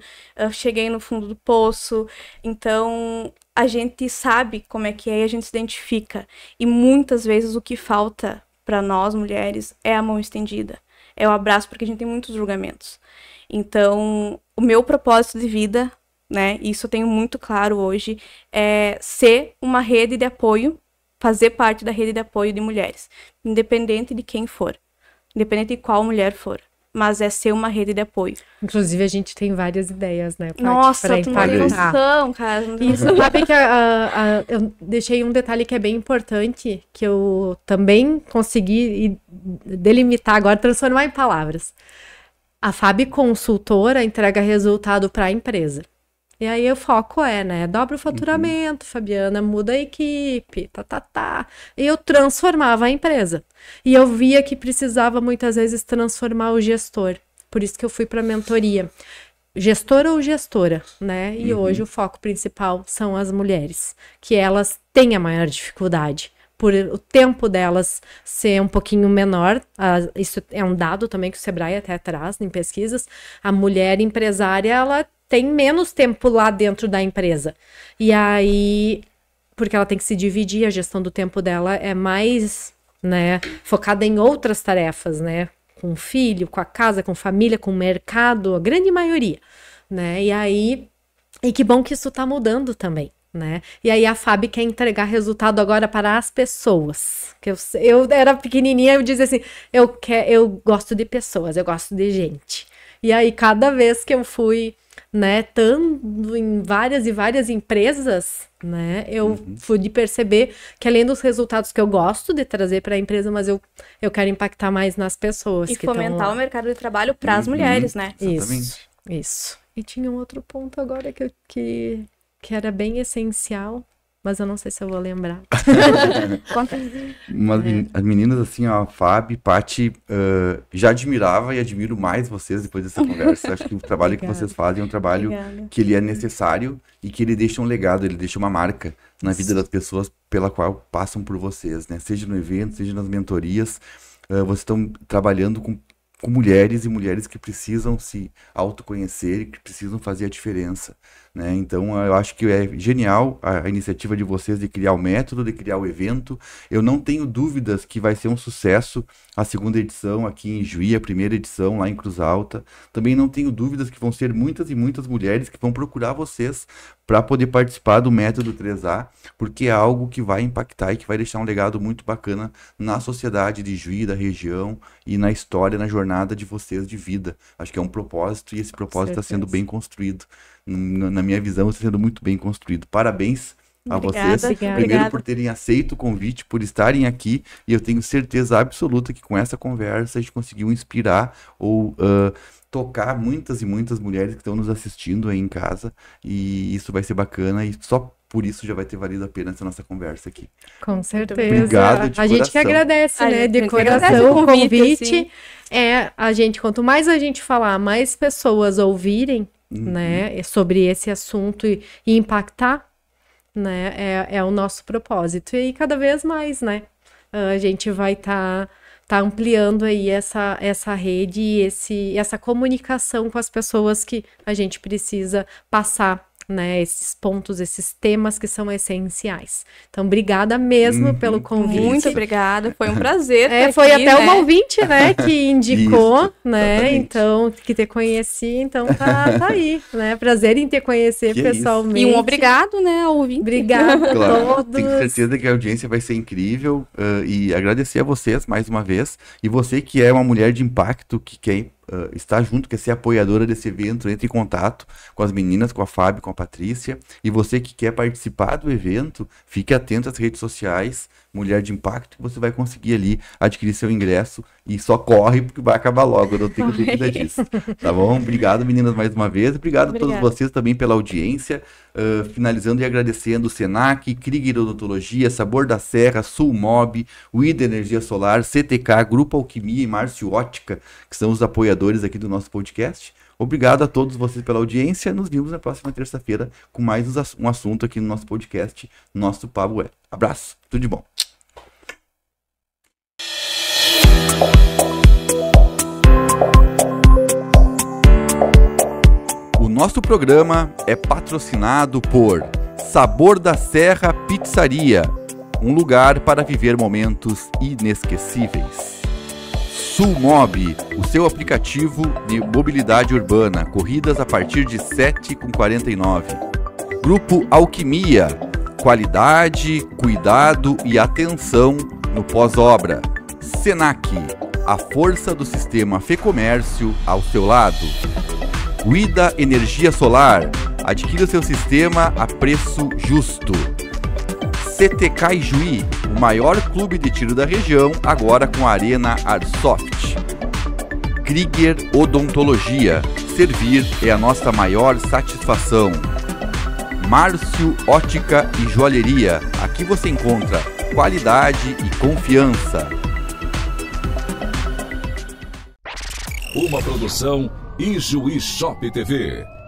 cheguei no fundo do poço, então a gente sabe como é que é e a gente se identifica. E muitas vezes o que falta para nós mulheres é a mão estendida é o abraço, porque a gente tem muitos julgamentos. Então, o meu propósito de vida, né, isso eu tenho muito claro hoje, é ser uma rede de apoio, fazer parte da rede de apoio de mulheres, independente de quem for, independente de qual mulher for mas é ser uma rede de apoio. Inclusive, a gente tem várias ideias, né? Paty, Nossa, pra tu não tem noção, ah, cara. Isso, sabe que a, a, eu deixei um detalhe que é bem importante, que eu também consegui delimitar agora, transformar em palavras. A FAB Consultora entrega resultado para a empresa. E aí o foco é, né? Dobra o uhum. faturamento, uhum. Fabiana, muda a equipe, tá, tá, tá. E eu transformava a empresa. E eu via que precisava muitas vezes transformar o gestor. Por isso que eu fui para mentoria. Gestora ou gestora, né? E uhum. hoje o foco principal são as mulheres, que elas têm a maior dificuldade por o tempo delas ser um pouquinho menor, isso é um dado também que o Sebrae até traz em pesquisas, a mulher empresária, ela tem menos tempo lá dentro da empresa. E aí, porque ela tem que se dividir, a gestão do tempo dela é mais, né, focada em outras tarefas, né? Com o filho, com a casa, com a família, com o mercado, a grande maioria, né? E aí, e que bom que isso tá mudando também. Né? E aí a Fábio quer entregar resultado agora para as pessoas. Que eu, eu era pequenininha, eu dizia assim, eu quer, eu gosto de pessoas, eu gosto de gente. E aí cada vez que eu fui né, estando em várias e várias empresas, né, eu uhum. de perceber que além dos resultados que eu gosto de trazer para a empresa, mas eu, eu quero impactar mais nas pessoas. E fomentar o mercado de trabalho para as uhum. mulheres, né? Exatamente. Isso. Isso. E tinha um outro ponto agora que, que, que era bem essencial mas eu não sei se eu vou lembrar. Mas, é. As meninas, assim, a Fábio, Pati, uh, já admirava e admiro mais vocês depois dessa conversa. Acho que o trabalho Obrigada. que vocês fazem é um trabalho Obrigada. que ele é necessário e que ele deixa um legado, ele deixa uma marca na vida das pessoas pela qual passam por vocês, né? Seja no evento, seja nas mentorias, uh, vocês estão trabalhando com com mulheres e mulheres que precisam se autoconhecer e que precisam fazer a diferença, né? Então, ah, eu acho que é genial a, iniciativa de vocês de criar o método, de criar o evento. Eu não tenho dúvidas que vai ser um sucesso a segunda edição aqui em Juí, a primeira edição lá em Cruz Alta. Também não tenho dúvidas que vão ser muitas e muitas mulheres que vão procurar vocês para poder participar do método 3A, porque é algo que vai impactar e que vai deixar um legado muito bacana na sociedade de Juí, da região e na história, na jornada de vocês de vida. Acho que é um propósito e esse propósito está sendo bem construído na minha visão, está sendo muito bem construído. Parabéns a vocês. Obrigada. Primeiro por terem aceito o convite, por estarem aqui. E eu tenho certeza absoluta que com essa conversa a gente conseguiu inspirar ou uh, tocar muitas e muitas mulheres que estão nos assistindo aí em casa. E isso vai ser bacana. E só por isso já vai ter valido a pena essa nossa conversa aqui. Com certeza. Obrigado de A coração. gente que agradece, né? De coração o convite. convite É, a gente, quanto mais a gente falar, mais pessoas ouvirem, uhum. né, é sobre esse assunto e, e impactar, né, é, é, o nosso propósito. E aí, cada vez mais, né, a gente vai estar tá, tá ampliando aí essa, essa rede e esse, essa comunicação com as pessoas que a gente precisa passar né, esses pontos, esses temas que são essenciais. Então, obrigada mesmo uhum. pelo convite. Muito obrigada, foi um prazer. É, foi aqui, até né? uma ouvinte, né, que indicou, Isso, né, então, que te conheci, então tá, tá, aí, né, prazer em te conhecer que é pessoalmente. É e um obrigado, né, ao ouvinte. Obrigada claro, a todos. Tenho certeza que a audiência vai ser incrível uh, e agradecer a vocês mais uma vez e você que é uma mulher de impacto, que quer uh, estar junto, quer ser apoiadora desse evento, entre em contato com as meninas, com a Fábio, com a Patrícia. E você que quer participar do evento, fique atento às redes sociais, mulher de impacto, que você vai conseguir ali adquirir seu ingresso e só corre porque vai acabar logo, eu não tenho dúvida disso. Tá bom? Obrigado, meninas, mais uma vez. Obrigado Obrigada. a todos vocês também pela audiência. Uh, finalizando e agradecendo o Senac, Krieger Odontologia, Sabor da Serra, Sulmob, Wida Energia Solar, CTK, Grupo Alquimia e Márcio Ótica, que são os apoiadores aqui do nosso podcast. Obrigado a todos vocês pela audiência. Nos vemos na próxima terça-feira com mais um assunto aqui no nosso podcast, nosso Pablo é. Abraço, tudo de bom. O nosso programa é patrocinado por Sabor da Serra Pizzaria, um lugar para viver momentos inesquecíveis. Sulmob, o seu aplicativo de mobilidade urbana, corridas a partir de 7,49. Grupo Alquimia, qualidade, cuidado e atenção no pós-obra. Senac, a força do sistema fe-comércio ao seu lado. Guida Energia Solar, adquira seu sistema a preço justo. CTK Juí, o maior clube de tiro da região, agora com a Arena Arsoft. Krieger Odontologia, servir é a nossa maior satisfação. Márcio Ótica e Joalheria, aqui você encontra qualidade e confiança. Uma produção Ijuí Shop TV.